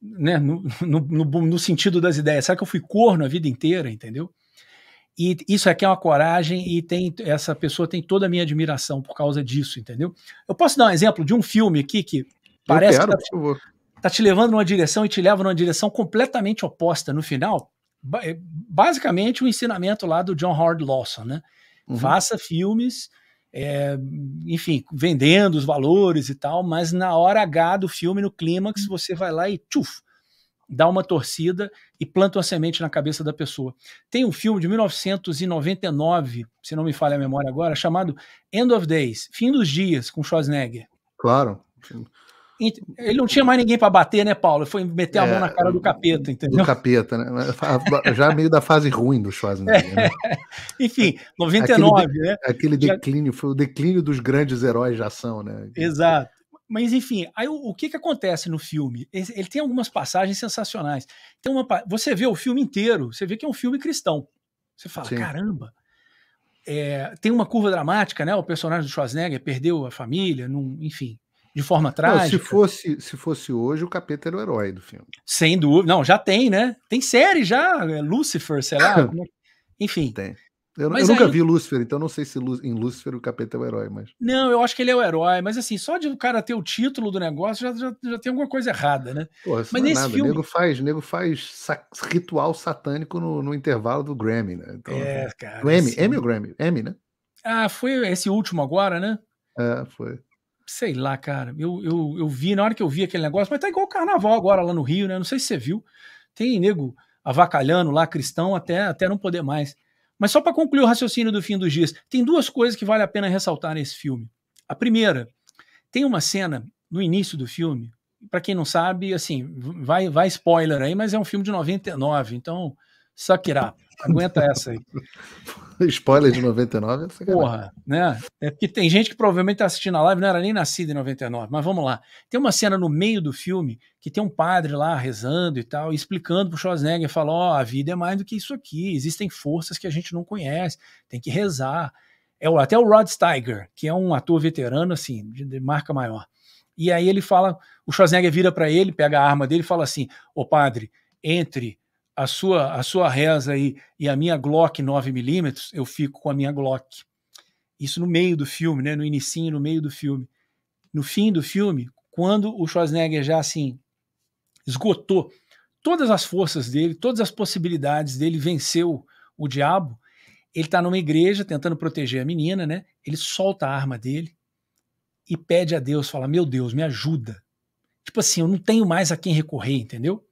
Né, no, no, no, no sentido das ideias, será que eu fui corno a vida inteira, entendeu? E isso aqui é uma coragem e tem essa pessoa tem toda a minha admiração por causa disso, entendeu? Eu posso dar um exemplo de um filme aqui que parece quero, que tá, tá, te levando numa direção e te leva numa direção completamente oposta no final. É, basicamente o um ensinamento lá do John Howard Lawson, né? Uhum. Faça filmes, é, enfim, vendendo os valores e tal, mas na hora H do filme, no clímax, uhum. você vai lá e tchuf, dá uma torcida e planta uma semente na cabeça da pessoa. Tem um filme de 1999, se não me falha a memória agora, chamado End of Days, Fim dos Dias, com Schwarzenegger. Claro. Ele não tinha mais ninguém para bater, né, Paulo? Foi meter a é, mão na cara do capeta, entendeu? Do capeta, né? Já meio da fase ruim do Schwarzenegger. Né? É, enfim, 99, aquele de, né? Aquele declínio, foi o declínio dos grandes heróis de ação, né? Exato. Mas enfim, aí o, o que, que acontece no filme? Ele, ele, tem algumas passagens sensacionais. Tem uma, você vê o filme inteiro, você vê que é um filme cristão. Você fala, Sim. caramba, é, tem uma curva dramática, né? O personagem do Schwarzenegger perdeu a família, num, enfim, de forma trágica. Não, se, fosse, se fosse hoje, o capeta era o herói do filme. Sem dúvida. Não, já tem, né? Tem série já, é, Lucifer, sei lá. É enfim. Tem. Eu, eu nunca aí... vi Lucifer, então não sei se em Lucifer o capeta é o herói, mas. Não, eu acho que ele é o herói, mas assim, só de o cara ter o título do negócio já, já, já tem alguma coisa errada, né? Porra, mas é nesse filme. Nego faz, nego faz sa ritual satânico no, no, intervalo do Grammy, né? Então, é, assim, cara. Grammy, assim... M ou Grammy? M, né? Ah, foi esse último agora, né? É, foi. Sei lá, cara. Eu, eu, eu vi, na hora que eu vi aquele negócio, mas tá igual o carnaval agora lá no Rio, né? Não sei se você viu. Tem nego avacalhando lá, cristão, até, até não poder mais. Mas só para concluir o raciocínio do fim dos dias, tem duas coisas que vale a pena ressaltar nesse filme. A primeira, tem uma cena no início do filme, para quem não sabe, assim, vai, vai spoiler aí, mas é um filme de 99, então Sakira. Aguenta essa aí. Spoiler de 99 é sacanagem. Porra, né? É porque tem gente que provavelmente tá assistindo a live, não era nem nascida em 99, mas vamos lá. Tem uma cena no meio do filme que tem um padre lá rezando e tal, explicando pro Schwarzenegger, falou, ó, oh, a vida é mais do que isso aqui, existem forças que a gente não conhece, tem que rezar. É até o Rod Steiger, que é um ator veterano, assim, de, de marca maior. E aí ele fala, o Schwarzenegger vira para ele, pega a arma dele e fala assim, ô padre, entre a sua, a sua reza aí e a minha Glock 9mm, eu fico com a minha Glock. Isso no meio do filme, né? No inicinho, no meio do filme. No fim do filme, quando o Schwarzenegger já assim esgotou todas as forças dele, todas as possibilidades dele, venceu o diabo, ele está numa igreja tentando proteger a menina, né? Ele solta a arma dele e pede a Deus, fala: "Meu Deus, me ajuda". Tipo assim, eu não tenho mais a quem recorrer, entendeu?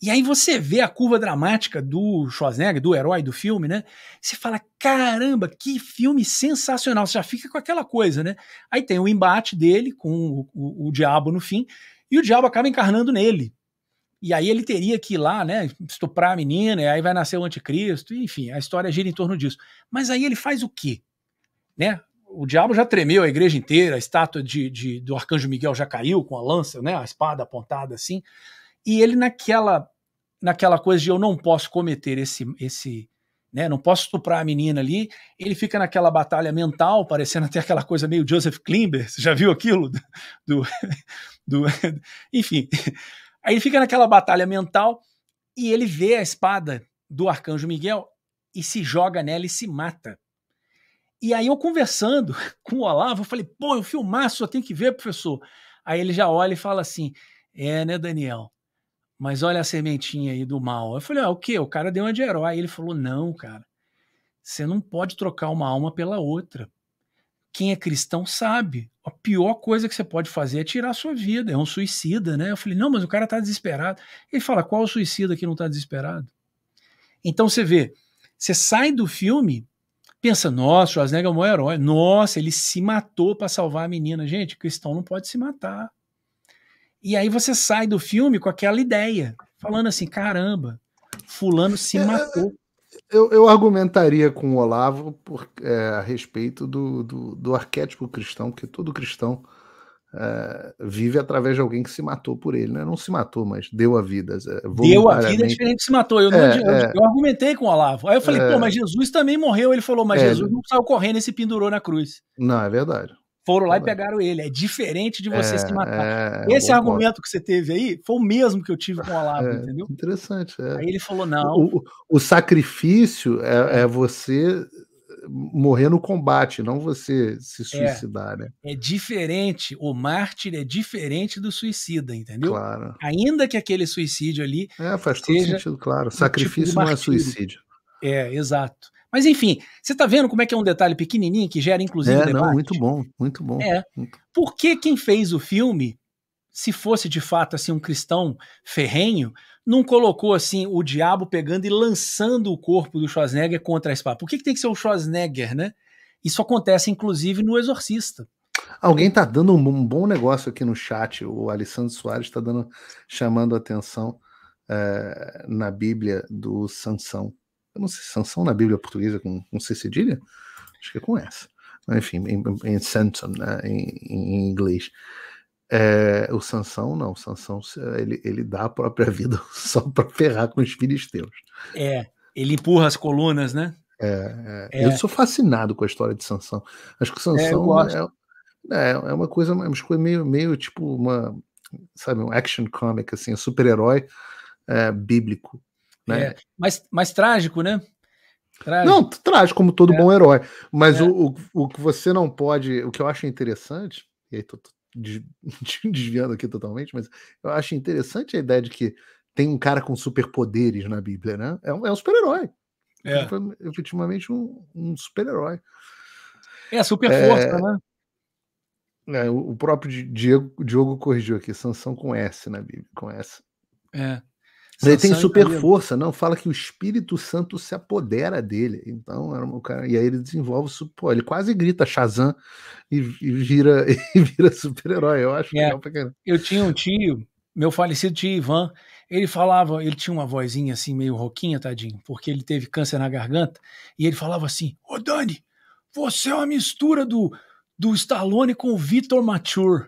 E aí você vê a curva dramática do Schwarzenegger, do herói do filme, né? Você fala, caramba, que filme sensacional. Você já fica com aquela coisa, né? Aí tem o embate dele com o, o, o diabo no fim, e o diabo acaba encarnando nele. E aí ele teria que ir lá, né, estuprar a menina, e aí vai nascer o anticristo, enfim, a história gira em torno disso. Mas aí ele faz o quê? Né? o diabo já tremeu a igreja inteira, a estátua de, de, do arcanjo Miguel já caiu com a lança, né, a espada apontada assim. E ele naquela naquela coisa de eu não posso cometer esse esse né, não posso estuprar a menina ali. Ele fica naquela batalha mental, parecendo até aquela coisa meio Joseph Klimber. Você já viu aquilo? Do, do, do enfim. Aí ele fica naquela batalha mental e ele vê a espada do arcanjo Miguel e se joga nela e se mata. E aí eu conversando com o Olavo, eu falei, pô, eu é filmaço, eu tenho que ver, professor. Aí ele já olha e fala assim, é, né, Daniel? mas olha a sementinha aí do mal. Eu falei, ah, o quê? O cara deu uma de herói. ele falou, não, cara, você não pode trocar uma alma pela outra. Quem é cristão sabe. A pior coisa que você pode fazer é tirar a sua vida. É um suicida, né? Eu falei, não, mas o cara tá desesperado. Ele fala, qual é o suicida que não tá desesperado? Então você vê, você sai do filme, pensa, nossa, o Schwarzenegger é um herói. Nossa, ele se matou para salvar a menina. Gente, cristão não pode se matar. E aí você sai do filme com aquela ideia, falando assim: caramba, Fulano se é, é, matou. Eu, eu, argumentaria com o Olavo por, é, a respeito do, do, do, arquétipo cristão, porque todo cristão é, vive através de alguém que se matou por ele, né? Não se matou, mas deu a vida. É, deu a vida é diferente se matou. Eu, eu, eu, argumentei com o Olavo. Aí eu falei, pô, mas Jesus também morreu. Ele falou, mas Jesus não saiu correndo e se pendurou na cruz. Não, é verdade. Foram lá e pegaram ele. É diferente de você é, se matar. É, Esse argumento ponto. que você teve aí foi o mesmo que eu tive com o Olavo, é, entendeu? Interessante. É. Aí ele falou: não. O, o, sacrifício é, é, você morrer no combate, não você se é. suicidar, né? É diferente. O mártir é diferente do suicida, entendeu? Claro. Ainda que aquele suicídio ali. É, faz todo sentido, claro. Tipo sacrifício tipo não é suicídio. É, exato. Mas enfim, você está vendo como é que é um detalhe pequenininho que gera inclusive é, debate? Não, muito bom, muito bom. É. Por que quem fez o filme, se fosse de fato assim um cristão ferrenho, não colocou assim o diabo pegando e lançando o corpo do Schwarzenegger contra a espada? Por que, que tem que ser o Schwarzenegger, né? Isso acontece inclusive no Exorcista. Alguém está dando um bom negócio aqui no chat. O Alessandro Soares está dando chamando a atenção é, na Bíblia do Sansão. Eu não sei, Sansão na Bíblia portuguesa com, com C cedilha? Acho que é com essa. Enfim, em, em né, em, em inglês. É, o Sansão não, o Sansão ele, ele dá a própria vida só para ferrar com os filisteus. É, ele empurra as colunas, né? É, é. Eu é. sou fascinado com a história de Sansão. Acho que o é, Sansão é, é, é, uma coisa, uma coisa meio, meio tipo uma, sabe, um action comic assim, um super-herói bíblico né? É, mas, mas trágico, né? Trágico. Não, trágico, como todo é. bom herói. Mas é. o, o, o, que você não pode. O que eu acho interessante, e aí tô, tô desviando aqui totalmente, mas eu acho interessante a ideia de que tem um cara com superpoderes na Bíblia, né? É um, é um super-herói. É. Efetivamente um, um super-herói. É, super força, né? É, é o próprio Diego, Diogo corrigiu aqui, Sansão com S na Bíblia, com S. É. Mas ele tem super força, não? Fala que o Espírito Santo se apodera dele. Então, era um cara. E aí ele desenvolve. Pô, ele quase grita Shazam e, e vira, e vira super-herói. Eu acho é, Eu tinha um tio, meu falecido tio Ivan, ele falava, ele tinha uma vozinha assim, meio roquinha, tadinho, porque ele teve câncer na garganta, e ele falava assim: Ô Dani, você é uma mistura do, do Stallone com o Vitor Mature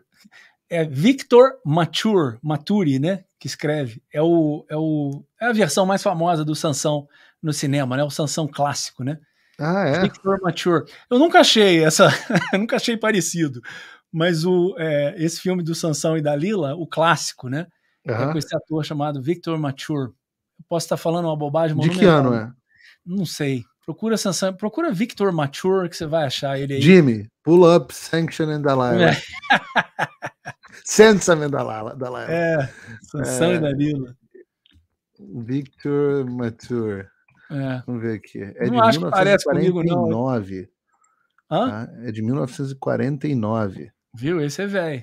é Victor Mature, Maturi, né? Que escreve. É, o, é, o, é a versão mais famosa do Sansão no cinema, né? O Sansão clássico, né? Ah, é? Victor Mature. Eu nunca achei essa. nunca achei parecido. Mas o, é, esse filme do Sansão e da Lila, o clássico, né? Uhum. É com esse ator chamado Victor Mature. Eu posso estar tá falando uma bobagem, De que ano é? Não sei. Procura Sansão, procura Victor Mature que você vai achar ele aí. Jimmy, Pull Up, Sanction and the é. line. É. Sansa é da Dalala. É, Sansão é, e Dalila. Victor Mature. É. Vamos ver aqui. É não de 1949. Tá? É de 1949. Viu? Esse é velho.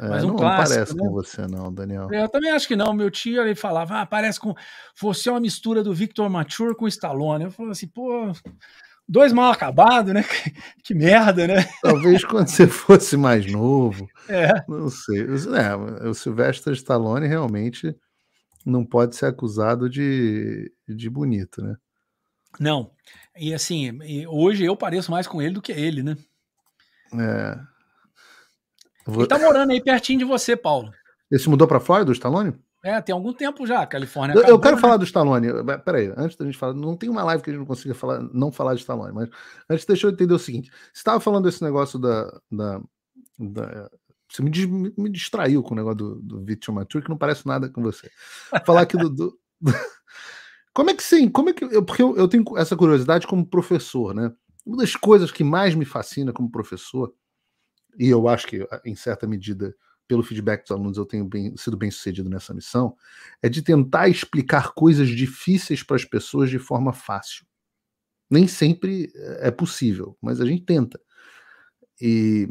É, Mas um não, clássico, parece né? com você, não, Daniel. Eu também acho que não. Meu tio ele falava: ah, parece com. Você é uma mistura do Victor Mature com Stallone. Eu falava assim, pô dois mal acabados, né? Que merda, né? Talvez quando você fosse mais novo. É. Não sei. É, o Sylvester Stallone realmente não pode ser acusado de, de bonito, né? Não. E assim, hoje eu pareço mais com ele do que ele, né? É. Vou... Ele tá morando aí pertinho de você, Paulo. Ele se mudou pra Flórida, o Stallone? É, tem algum tempo já, a Califórnia. Acabou, eu, quero né? falar do Stallone. Peraí, antes da gente falar, não tem uma live que a gente não consiga falar, não falar de Stallone, mas antes deixa eu entender o seguinte: você estava falando desse negócio da. da, da você me, me, distraiu com o negócio do, do Victor Mature, que não parece nada com você. Falar aqui do, do, do. como é que sim? Como é que. Eu, porque eu, eu tenho essa curiosidade como professor, né? Uma das coisas que mais me fascina como professor, e eu acho que em certa medida pelo feedback dos alunos, eu tenho bem, sido bem sucedido nessa missão, é de tentar explicar coisas difíceis para as pessoas de forma fácil. Nem sempre é possível, mas a gente tenta. E,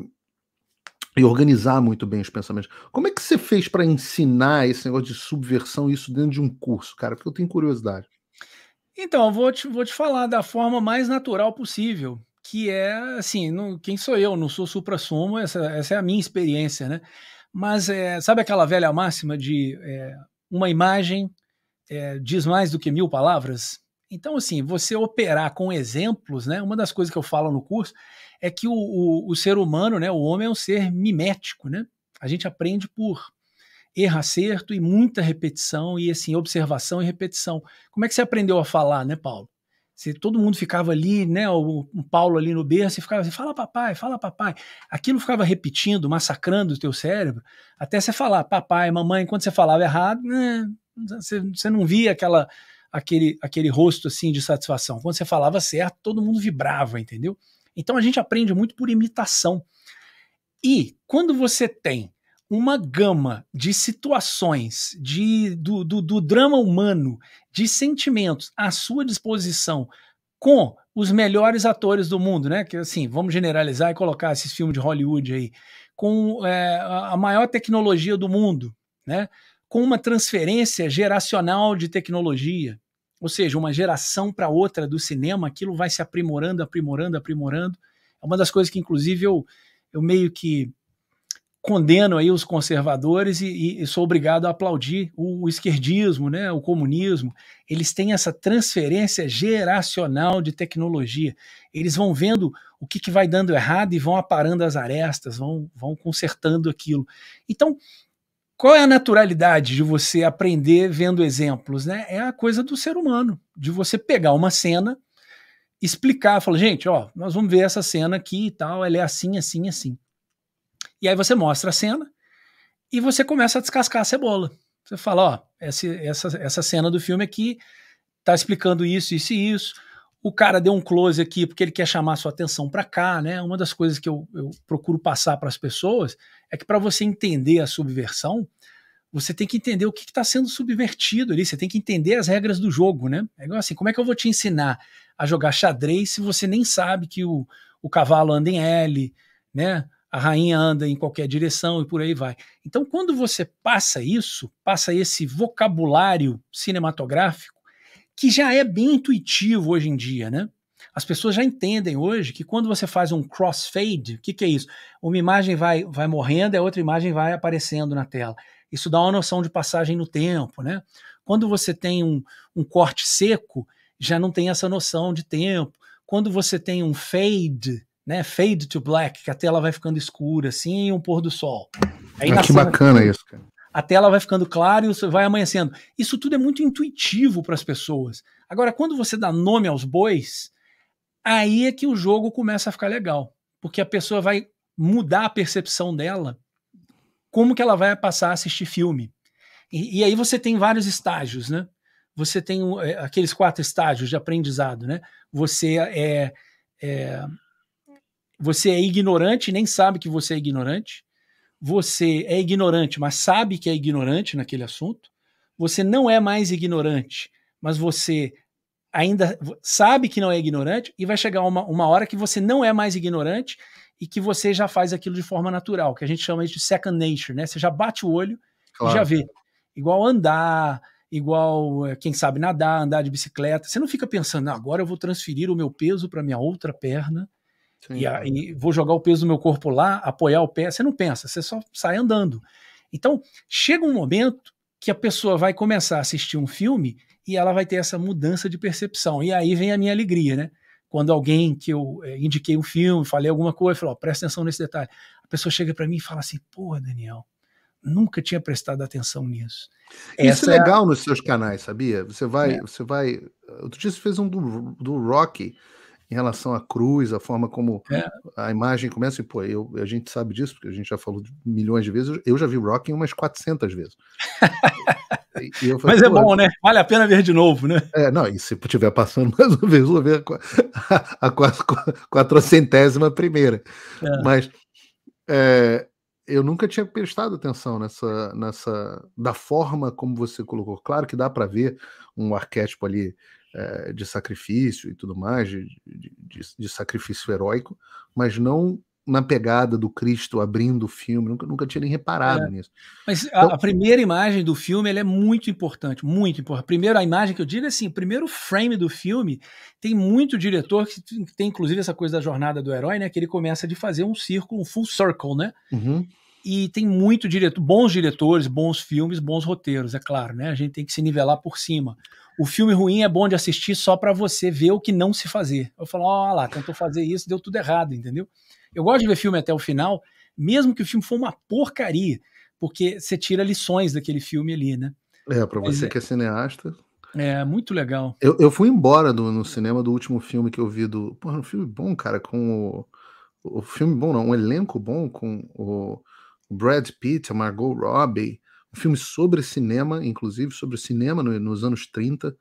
e organizar muito bem os pensamentos. Como é que você fez para ensinar esse negócio de subversão, isso dentro de um curso, cara? Porque eu tenho curiosidade. Então, vou te, vou te falar da forma mais natural possível, que é assim, quem sou eu, não sou supra-sumo, essa, essa é a minha experiência, né? Mas é, sabe aquela velha máxima de é, uma imagem é, diz mais do que mil palavras? Então, assim, você operar com exemplos, né? Uma das coisas que eu falo no curso é que o, o, o ser humano, né? O homem é um ser mimético, né? A gente aprende por erro, acerto e muita repetição e, assim, observação e repetição. Como é que você aprendeu a falar, né, Paulo? Se todo mundo ficava ali, né, o, Paulo ali no berço, e ficava assim, fala papai, fala papai. Aquilo ficava repetindo, massacrando o teu cérebro, até você falar papai, mamãe, quando você falava errado, né, você, você não via aquela aquele aquele rosto assim de satisfação. Quando você falava certo, todo mundo vibrava, entendeu? Então a gente aprende muito por imitação. E quando você tem uma gama de situações, de, do, do, do drama humano, de sentimentos à sua disposição com os melhores atores do mundo, né? Que assim, vamos generalizar e colocar esses filmes de Hollywood aí, com é, a maior tecnologia do mundo, né? Com uma transferência geracional de tecnologia, ou seja, uma geração para outra do cinema, aquilo vai se aprimorando, aprimorando, aprimorando. É uma das coisas que, inclusive, eu, eu meio que condeno aí os conservadores e, e, sou obrigado a aplaudir o, esquerdismo, né, o comunismo. Eles têm essa transferência geracional de tecnologia. Eles vão vendo o que, que vai dando errado e vão aparando as arestas, vão, vão consertando aquilo. Então, qual é a naturalidade de você aprender vendo exemplos? Né? É a coisa do ser humano, de você pegar uma cena, explicar, falar, gente, ó, nós vamos ver essa cena aqui e tal, ela é assim, assim, assim. E aí você mostra a cena e você começa a descascar a cebola. Você fala, ó, essa, essa, essa cena do filme aqui tá explicando isso, isso e isso. O cara deu um close aqui porque ele quer chamar sua atenção para cá, né? Uma das coisas que eu, eu procuro passar para as pessoas é que para você entender a subversão, você tem que entender o que está sendo subvertido ali, você tem que entender as regras do jogo, né? É igual assim, como é que eu vou te ensinar a jogar xadrez se você nem sabe que o, o cavalo anda em L, né? a rainha anda em qualquer direção e por aí vai. Então, quando você passa isso, passa esse vocabulário cinematográfico, que já é bem intuitivo hoje em dia, né? As pessoas já entendem hoje que quando você faz um crossfade, o que, que é isso? Uma imagem vai, vai morrendo e a outra imagem vai aparecendo na tela. Isso dá uma noção de passagem no tempo, né? Quando você tem um, um corte seco, já não tem essa noção de tempo. Quando você tem um fade, né, fade to black, que a tela vai ficando escura, assim, e um pôr do sol. Aí, ah, que cena, bacana isso, cara. A tela vai ficando clara e vai amanhecendo. Isso tudo é muito intuitivo para as pessoas. Agora, quando você dá nome aos bois, aí é que o jogo começa a ficar legal, porque a pessoa vai mudar a percepção dela, como que ela vai passar a assistir filme. E, e aí você tem vários estágios, né? Você tem é, aqueles quatro estágios de aprendizado, né? Você é, é você é ignorante, nem sabe que você é ignorante. Você é ignorante, mas sabe que é ignorante naquele assunto. Você não é mais ignorante, mas você ainda sabe que não é ignorante e vai chegar uma, uma hora que você não é mais ignorante e que você já faz aquilo de forma natural, que a gente chama de second nature, né? Você já bate o olho claro. e já vê. Igual andar, igual eh, quem sabe nadar, andar de bicicleta. Você não fica pensando, agora eu vou transferir o meu peso para minha outra perna Sim. E aí vou jogar o peso do meu corpo lá, apoiar o pé. Você não pensa, você só sai andando. Então, chega um momento que a pessoa vai começar a assistir um filme e ela vai ter essa mudança de percepção. E aí vem a minha alegria, né? Quando alguém que eu é, indiquei um filme, falei alguma coisa, falou, oh, presta atenção nesse detalhe. A pessoa chega para mim e fala assim: porra, Daniel, nunca tinha prestado atenção nisso. Essa Isso é, é legal é nos seus canais, sabia? Você vai, é. você vai. Outro dia você fez um do, do Rock em relação à cruz, a forma como é. a imagem começa, e pô, eu, a gente sabe disso, porque a gente já falou milhões de vezes, eu já vi Rock umas 400 vezes. falei, Mas é bom, né? Vale a pena ver de novo, né? É, não, e se estiver passando mais uma vez, vou ver a, a quatrocentésima primeira. É. Mas é, eu nunca tinha prestado atenção nessa, nessa da forma como você colocou. Claro que dá para ver um arquétipo ali é, de sacrifício e tudo mais, de, de, de, sacrifício heróico, mas não na pegada do Cristo abrindo o filme, nunca, nunca tinha nem reparado é. nisso. Mas então, a, primeira imagem do filme ela é muito importante, muito importante. Primeiro, a imagem que eu digo é assim, o primeiro frame do filme tem muito diretor que tem inclusive essa coisa da jornada do herói, né? Que ele começa de fazer um círculo, um full circle, né? Uhum e tem muito diretor, bons diretores, bons filmes, bons roteiros, é claro, né? A gente tem que se nivelar por cima. O filme ruim é bom de assistir só para você ver o que não se fazer. Eu falo, ó oh, lá, tentou fazer isso, deu tudo errado, entendeu? Eu gosto de ver filme até o final, mesmo que o filme for uma porcaria, porque você tira lições daquele filme ali, né? É, para você é que é cineasta. É, muito legal. Eu, eu fui embora do, no cinema do último filme que eu vi do. Porra, um filme bom, cara, com o. O filme bom, não, um elenco bom com o Brad Pitt, a Margot Robbie, um filme sobre cinema, inclusive, sobre cinema no, nos anos 30,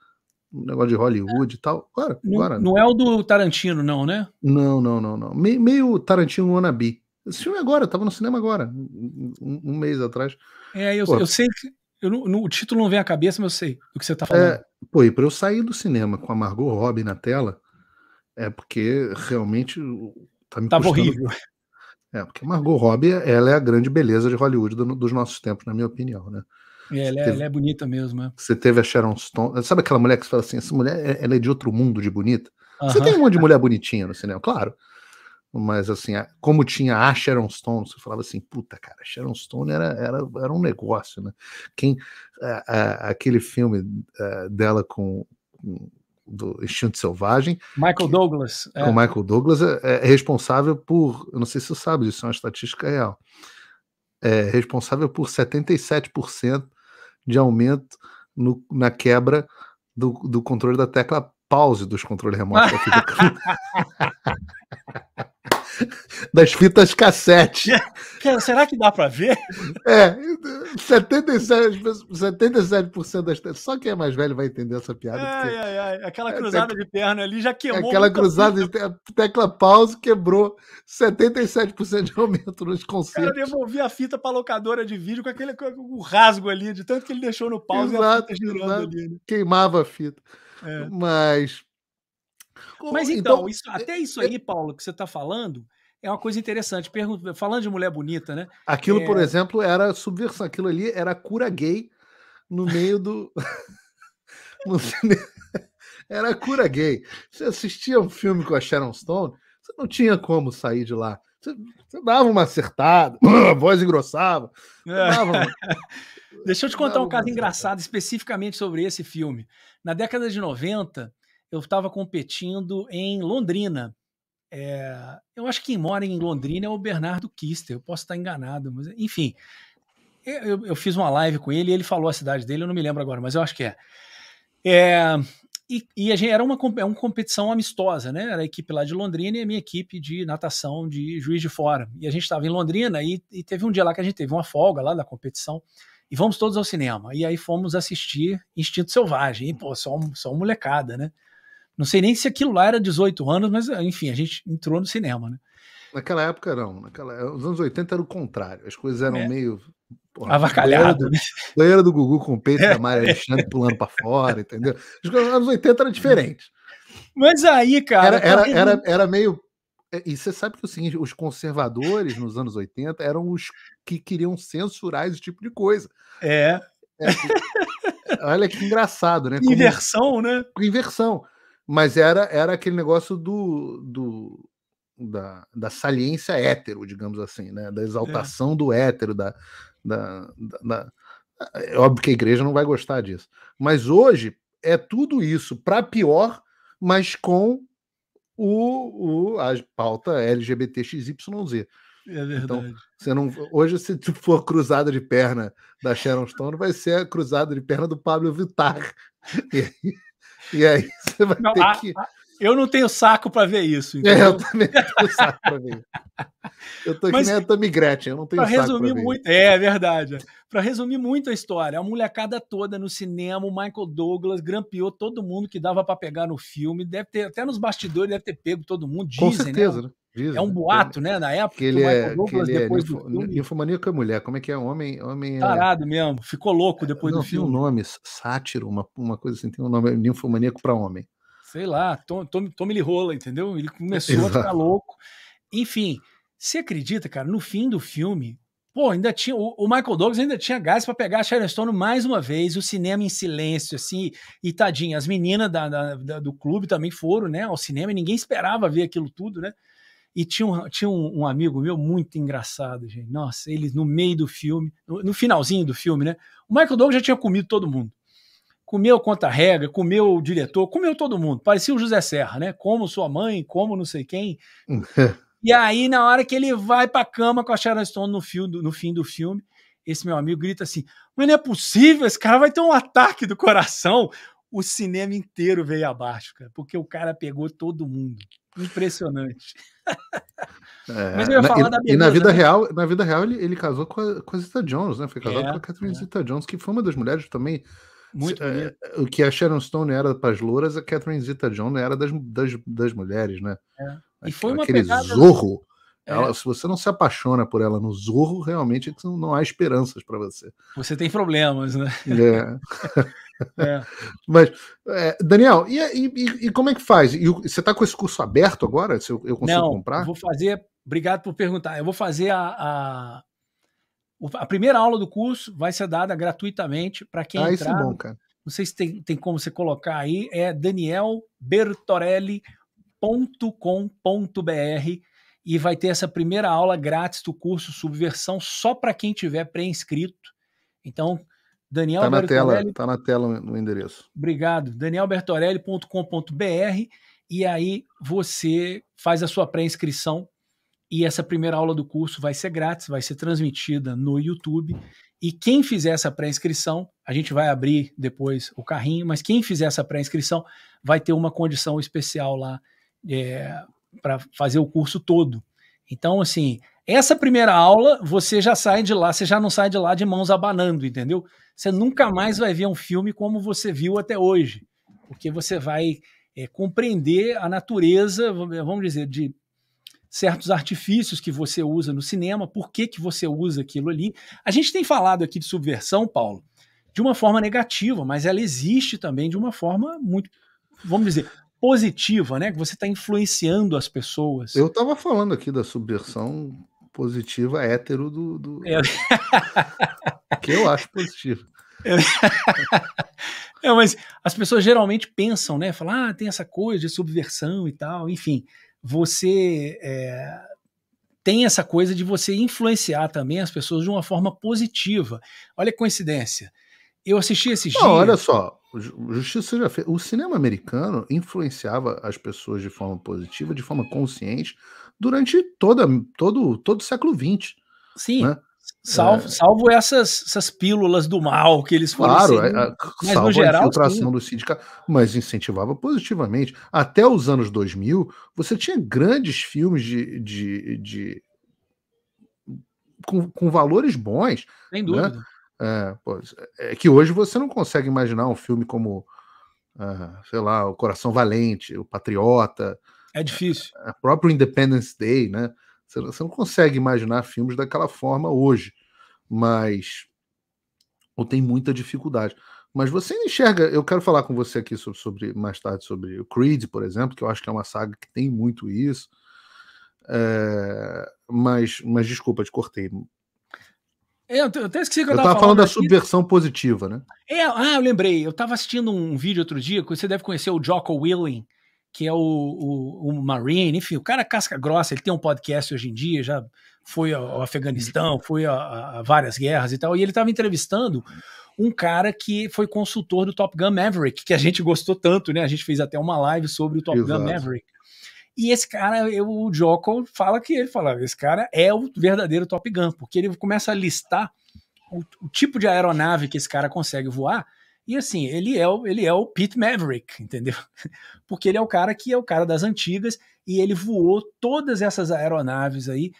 um negócio de Hollywood e tal. Agora, não, agora. Não é o do Tarantino, não, né? Não, não, não, não. Me, meio Tarantino wannabe. Esse filme é agora, tava no cinema agora, um, um mês atrás. É, eu, eu sei que. Eu, no, o título não vem à cabeça, mas eu sei do que você tá falando. É, pô, e pra eu sair do cinema com a Margot Robbie na tela, é porque realmente tá me Tava custando, horrível. É, porque Margot Robbie, ela é a grande beleza de Hollywood do, dos nossos tempos, na minha opinião, né? E é, ela, é, teve, ela é bonita mesmo, né? Você teve a Sharon Stone. Sabe aquela mulher que você fala assim, essa mulher é, ela é de outro mundo de bonita? Uh -huh. Você tem um monte de mulher bonitinha no cinema, claro. Mas assim, como tinha a Sharon Stone, você falava assim, puta cara, Sharon Stone era, era, era um negócio, né? Quem, a, a, aquele filme a, eh, dela com, com do Instinto Selvagem. Michael Douglas. É. O Michael Douglas é, é, responsável por, eu não sei se você sabe isso é uma estatística real, é responsável por 77% de aumento no, na quebra do, do controle da tecla pause dos controles remotos das fitas cassete. Cara, será que dá para ver? É, 77, 77% das pessoas. Só quem é mais velho vai entender essa piada. Ai, ai, ai. Aquela é cruzada é, de perna ali já queimou. Aquela cruzada, de... a tecla pause quebrou 77% de aumento nos concertos. Cara, devolvi a fita para locadora de vídeo com aquele com o rasgo ali, de tanto que ele deixou no pause exato, girando Ali, né? Queimava a fita. É. Mas. Mas então, então isso, é, até isso é aí, Paulo, que você está falando, é uma coisa interessante. Pergunto, falando de mulher bonita, né? Aquilo, é... por exemplo, era subversão. Aquilo ali era cura gay no meio do. no... era cura gay. Você assistia um filme com a Sharon Stone, você não tinha como sair de lá. Você, você dava uma acertada, a voz engrossava. É. Uma... Deixa eu te contar um caso engraçado especificamente sobre esse filme. Na década de 90, eu estava competindo em Londrina é, eu acho que quem mora em Londrina é o Bernardo Kister, eu posso estar enganado, mas enfim. Eu, eu fiz uma live com ele e ele falou a cidade dele, eu não me lembro agora, mas eu acho que é. é e, e gente, era uma, é uma competição amistosa, né? Era a equipe lá de Londrina e a minha equipe de natação de Juiz de Fora. E a gente estava em Londrina e, e teve um dia lá que a gente teve uma folga lá da competição e vamos todos ao cinema. E aí fomos assistir Instinto Selvagem. E, pô, só, só uma molecada, né? Não sei nem se aquilo lá era 18 anos, mas enfim, a gente entrou no cinema, né? Naquela época não, naquela, é, os anos 80 era o contrário, as coisas eram é. meio porra, avacalhado, banheira do, né? do Gugu com o peito da é. Maria Alexandre pulando para fora, entendeu? Os anos 80 eram diferentes Mas aí, cara, era, era, era, era meio é, e você sabe que o seguinte, os conservadores nos anos 80 eram os que queriam censurar esse tipo de coisa. É. é olha que engraçado, né? né? Como, inversão, né? Inversão. Mas era, era aquele negócio do, do da, da saliência hétero, digamos assim, né? da é. exaltação é. do hétero, da, da, da, É óbvio que a igreja não vai gostar disso. Mas hoje é tudo isso, para pior, mas com o, o, a pauta LGBTXYZ. É então, verdade. Então, você não, hoje, se for cruzada de perna da Sharon Stone, vai ser a cruzada de perna do Pablo Vittar. E aí... E aí você vai não, ter a, que. Eu não tenho saco para ver isso. Então... É, eu também não tenho saco para ver isso. Eu tô aqui Mas, Gretchen, eu não tenho pra saco resumir muito, É, é verdade. Para resumir muito a história, a molecada toda no cinema, o Michael Douglas grampeou todo mundo que dava para pegar no filme. Deve ter, até nos bastidores deve ter pego todo mundo, dizem, Com né? certeza, né? né? é um né? boato, né? Na época, que ele é, Douglas, que ele é depois é do filme. Ninfomaníaco é mulher, como é que é? Homem. homem é Tarado é... mesmo, ficou louco depois não, do filme. Tem um nome, sátiro, uma, uma coisa assim, tem um nome ninfomaníaco para homem sei lá, tome, tome, ele rola, entendeu? Ele começou Exato. a ficar louco. Enfim, você acredita, cara, no fim do filme, pô, ainda tinha. O, o Michael Douglas ainda tinha gás para pegar a Sharon Stone mais uma vez, o cinema em silêncio, assim, e tadinha, as meninas da, da, da, do clube também foram, né, ao cinema, e ninguém esperava ver aquilo tudo, né? E tinha, um, tinha um, um, amigo meu muito engraçado, gente. Nossa, ele no meio do filme, no, no finalzinho do filme, né? O Michael Douglas já tinha comido todo mundo comeu contra-regra, comeu o diretor, comeu todo mundo. Parecia o José Serra, né? Como sua mãe, como não sei quem. e aí, na hora que ele vai pra cama com a Sharon Stone no, fio, no fim do filme, esse meu amigo grita assim: Mas não é possível, esse cara vai ter um ataque do coração. O cinema inteiro veio abaixo, cara, porque o cara pegou todo mundo. Impressionante. É, Mas eu ia falar e, da beleza, e na vida né? real, na vida real ele, ele casou com a, com a Zita Jones, né? Foi casado é, com a Catherine é. Zita Jones, que foi uma das mulheres também muito é, bonito. O que a Sharon Stone era para as louras, a Catherine Zeta-Jones era das, das, das mulheres, né? É. E foi uma Aquele pegada... zorro. É. Ela, Se você não se apaixona por ela no zorro, realmente não há esperanças para você. Você tem problemas, né? É. é. Mas, é, Daniel, e, e, e, como é que faz? E você está com esse curso aberto agora? Se eu, eu consigo não, comprar? Vou fazer. Obrigado por perguntar. Eu vou fazer a, a, a primeira aula do curso vai ser dada gratuitamente para quem ah, entrar. Isso é bom, cara. Não sei se tem, tem como você colocar aí, é danielbertorelli.com.br e vai ter essa primeira aula grátis do curso Subversão só para quem tiver pré-inscrito. Então, Daniel tá na Bertorelli, tela, tá na tela no endereço. Obrigado. danielbertorelli.com.br e aí você faz a sua pré-inscrição e essa primeira aula do curso vai ser grátis, vai ser transmitida no YouTube. E quem fizer essa pré-inscrição, a gente vai abrir depois o carrinho, mas quem fizer essa pré-inscrição vai ter uma condição especial lá é, para fazer o curso todo. Então, assim, essa primeira aula, você já sai de lá, você já não sai de lá de mãos abanando, entendeu? Você nunca mais vai ver um filme como você viu até hoje, porque você vai é, compreender a natureza, vamos dizer, de certos artifícios que você usa no cinema, por que, que você usa aquilo ali. A gente tem falado aqui de subversão, Paulo, de uma forma negativa, mas ela existe também de uma forma muito, vamos dizer, positiva, né? Que você está influenciando as pessoas. Eu estava falando aqui da subversão positiva hétero do. do... É. que eu acho positivo. É. é, mas as pessoas geralmente pensam, né? Falar, ah, tem essa coisa de subversão e tal, enfim você é, tem essa coisa de você influenciar também as pessoas de uma forma positiva. Olha que coincidência. Eu assisti esses Não, Olha só, justiça O cinema americano influenciava as pessoas de forma positiva, de forma consciente, durante toda, todo, todo o século XX. Sim. Né? Salvo, é. salvo essas, essas pílulas do mal que eles foram Claro, é, é, mas salvo no geral, a infiltração do sindicato, mas incentivava positivamente. Até os anos 2000, você tinha grandes filmes de, de, de com, com, valores bons. Sem né? dúvida. Né? É, pô, é, é, que hoje você não consegue imaginar um filme como, uh, sei lá, O Coração Valente, O Patriota. É difícil. O próprio Independence Day, né? Você não consegue imaginar filmes daquela forma hoje, mas ou tem muita dificuldade. Mas você enxerga, eu quero falar com você aqui sobre, sobre mais tarde sobre o Creed, por exemplo, que eu acho que é uma saga que tem muito isso. É, mas, mas desculpa, te cortei. É, eu, eu até esqueci que eu, eu tava, tava falando, falando da subversão positiva, né? É, ah, eu lembrei. Eu tava assistindo um vídeo outro dia, que você deve conhecer o Jocko Willing, que é o, o, o, Marine, enfim, o cara casca grossa, ele tem um podcast hoje em dia, já foi ao Afeganistão, uhum. foi a, a várias guerras e tal, e ele estava entrevistando um cara que foi consultor do Top Gun Maverick, que a gente gostou tanto, né? A gente fez até uma live sobre o Top Exato. Gun Maverick. E esse cara, eu, o Jocko fala que ele fala, esse cara é o verdadeiro Top Gun, porque ele começa a listar o, o tipo de aeronave que esse cara consegue voar, e assim, ele é, o, ele é o Pete Maverick, entendeu? Porque ele é o cara que é o cara das antigas e ele voou todas essas aeronaves aí.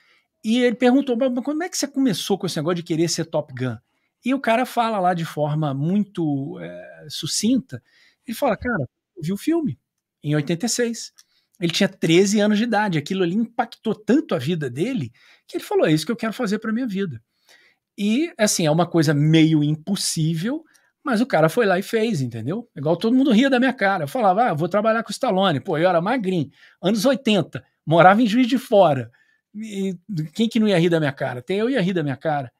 E ele perguntou, mas como é que você começou com esse negócio de querer ser Top Gun? E o cara fala lá de forma muito é, sucinta, ele fala, cara, eu vi o filme em 86. Ele tinha 13 anos de idade, aquilo ali impactou tanto a vida dele que ele falou, é isso que eu quero fazer para minha vida. E assim, é uma coisa meio impossível, mas o cara foi lá e fez, entendeu? Igual todo mundo ria da minha cara. Eu falava, ah, eu vou trabalhar com o Stallone. Pô, eu era magrinho, anos 80, morava em Juiz de Fora. E quem que não ia rir da minha cara? Até eu ia rir da minha cara.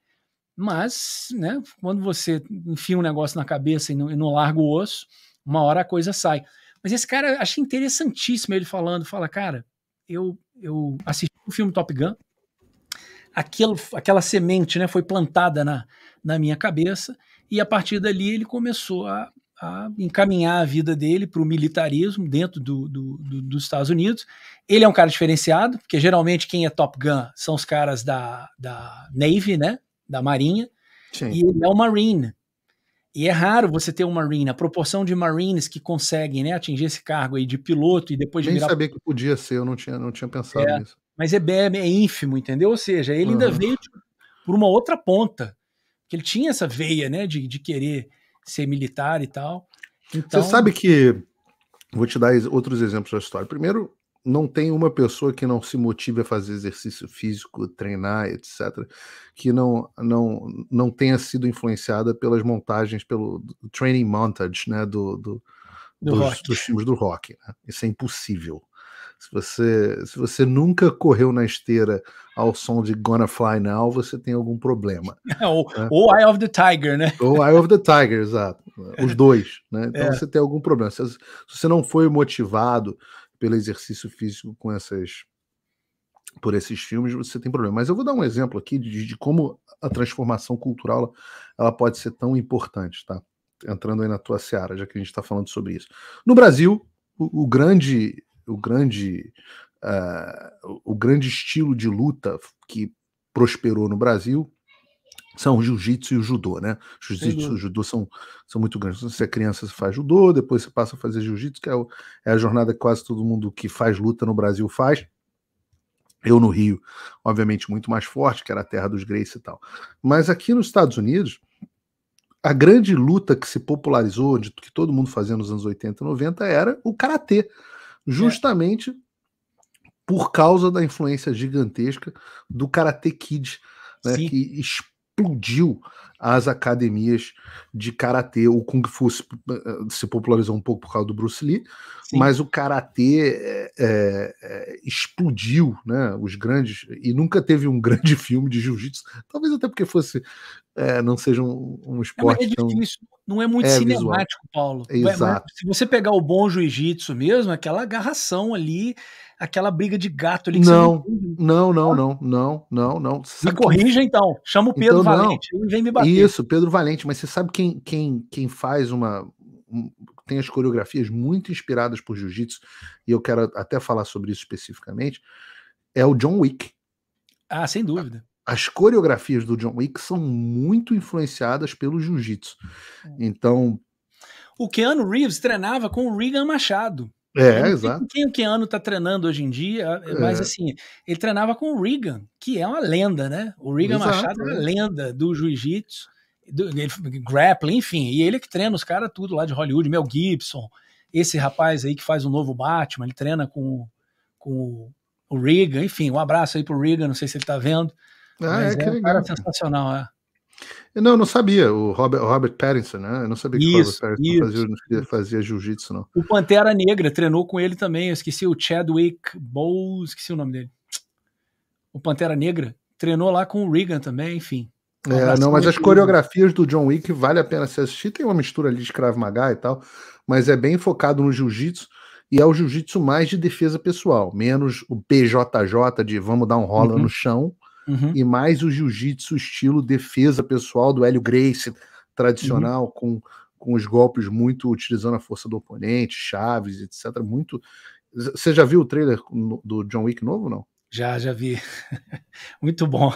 Mas, né, quando você enfia um negócio na cabeça e não, e não larga o osso, uma hora a coisa sai. Mas esse cara, achei interessantíssimo ele falando. Fala, cara, eu, eu assisti o filme Top Gun, aquilo, aquela semente né, foi plantada na, na minha cabeça e a partir dali ele começou a, a encaminhar a vida dele para o militarismo dentro do, do, do, dos Estados Unidos. Ele é um cara diferenciado, porque geralmente quem é Top Gun são os caras da, da Navy, né? Da Marinha. Sim. E ele é o Marine. E é raro você ter um Marine. A proporção de Marines que conseguem né, atingir esse cargo aí de piloto e depois de. Nem virar... sabia que podia ser, eu não tinha, não tinha pensado é, nisso. Mas é, é, é ínfimo, entendeu? Ou seja, ele uhum. ainda veio por uma outra ponta que ele tinha essa veia, né, de, de querer ser militar e tal. Então... Você sabe que vou te dar outros exemplos da história. Primeiro, não tem uma pessoa que não se motive a fazer exercício físico, treinar, etc., que não não não tenha sido influenciada pelas montagens, pelo training montage, né, do, do, do dos, dos, filmes do rock. Né? Isso é impossível. Se você, se você nunca correu na esteira ao som de Gonna Fly Now, você tem algum problema. É, ou, né? Eye of the Tiger, né? Ou Eye of the Tiger, exato. Os dois, né? Então é. você tem algum problema. Se, se você não foi motivado pelo exercício físico com essas por esses filmes, você tem problema. Mas eu vou dar um exemplo aqui de, de como a transformação cultural ela pode ser tão importante, tá? Entrando aí na tua seara, já que a gente está falando sobre isso. No Brasil, o, o grande o grande, uh, o grande estilo de luta que prosperou no Brasil são o jiu-jitsu e o judô, né? Jiu-jitsu uhum. e judô são, são muito grandes. você é criança, você faz judô, depois você passa a fazer jiu-jitsu, que é, o, é, a jornada que quase todo mundo que faz luta no Brasil faz. Eu no Rio, obviamente, muito mais forte, que era a terra dos Grace e tal. Mas aqui nos Estados Unidos, a grande luta que se popularizou, de que todo mundo fazia nos anos 80 e 90, era o karatê justamente é. por causa da influência gigantesca do Karate Kid, né, que explodiu as academias de karatê. O Kung Fu eh, se popularizou um pouco por causa do Bruce Lee, Sim. mas o karatê é, é, explodiu, né? Os grandes. E nunca teve um grande filme de jiu-jitsu, talvez até porque fosse. É, não seja um, um é, esporte. É, é tão... não é muito é, cinemático, visual. Paulo. É, Exato. se você pegar o bom jiu-jitsu mesmo, aquela agarração ali aquela briga de gato ali que né? não, não, não, não, não, não, não, Me corrija então. Chama o então, Pedro então, Valente vem me bater. Isso, Pedro Valente, mas você sabe quem quem quem faz uma tem as coreografias muito inspiradas por jiu-jitsu e eu quero até falar sobre isso especificamente, é o John Wick. Ah, sem dúvida. As coreografias do John Wick são muito influenciadas pelo jiu-jitsu. É. Então, o Keanu Reeves treinava com o Regan Machado. É, exato. Quem o Keanu tá treinando hoje em dia, eh, mas é. assim, ele treinava com o Regan, que é uma lenda, né? O Regan exato, Machado é uma é. lenda do jiu-jitsu, do, do grappling, enfim. E ele é que treina os caras tudo lá de Hollywood, Mel Gibson, esse rapaz aí que faz o novo Batman, ele treina com, com o Regan, enfim. Um abraço aí pro Regan, não sei se ele tá vendo. Ah, é, é, que um legal. cara sensacional, é. Não, eu não sabia. O Robert, Robert Pattinson, né? Eu não sabia que isso, o Robert Pattinson isso. fazia, fazia jiu-jitsu, não. O Pantera Negra treinou com ele também. Eu esqueci o Chadwick Bowl, esqueci o nome dele. O Pantera Negra treinou lá com o Regan também, enfim. É, não, mas as coreografias do John Wick vale a pena se assistir. Tem uma mistura ali de Krav Maga e tal, mas é bem focado no jiu-jitsu e é o jiu-jitsu mais de defesa pessoal, menos o BJJ de vamos dar um rola uhum. no chão uhum. e mais o jiu-jitsu estilo defesa pessoal do Hélio Grace tradicional, uhum. com, com os golpes muito utilizando a força do oponente, chaves, etc. Muito. Você já viu o trailer do John Wick novo, não? Já, já vi. muito bom.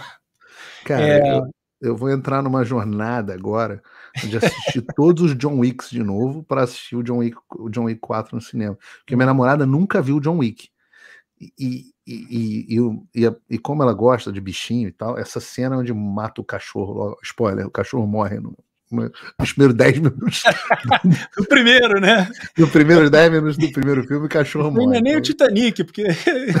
Cara, é... eu, eu vou entrar numa jornada agora de assistir todos os John Wicks de novo para assistir o John Wick, o John Wick 4 no cinema. Porque minha uhum. namorada nunca viu o John Wick. E, e, e, e, como ela gosta de bichinho e tal, essa cena é onde mata o cachorro, spoiler, o cachorro morre no, nos primeiros 10 minutos. no primeiro, né? No primeiro 10 minutos do primeiro filme, o cachorro morre. Não é nem o Titanic, porque.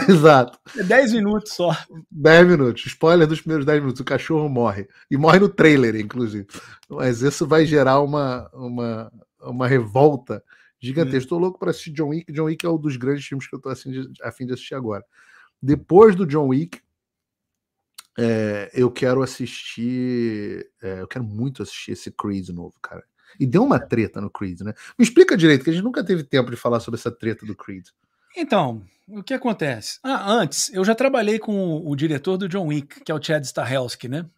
Exato. É 10 minutos só. 10 minutos. Spoiler dos primeiros 10 minutos: o cachorro morre. E morre no trailer, inclusive. Mas isso vai gerar uma, uma, uma revolta Gigantesco. Estou uhum. louco para assistir John Wick. John Wick é um dos grandes filmes que eu assim estou a fim de assistir agora. Depois do John Wick, é, eu quero assistir. É, eu quero muito assistir esse Creed novo, cara. E deu uma é. treta no Creed, né? Me explica direito, que a gente nunca teve tempo de falar sobre essa treta do Creed. Então, o que acontece? Ah, antes, eu já trabalhei com o, o diretor do John Wick, que é o Chad Stahelski, né?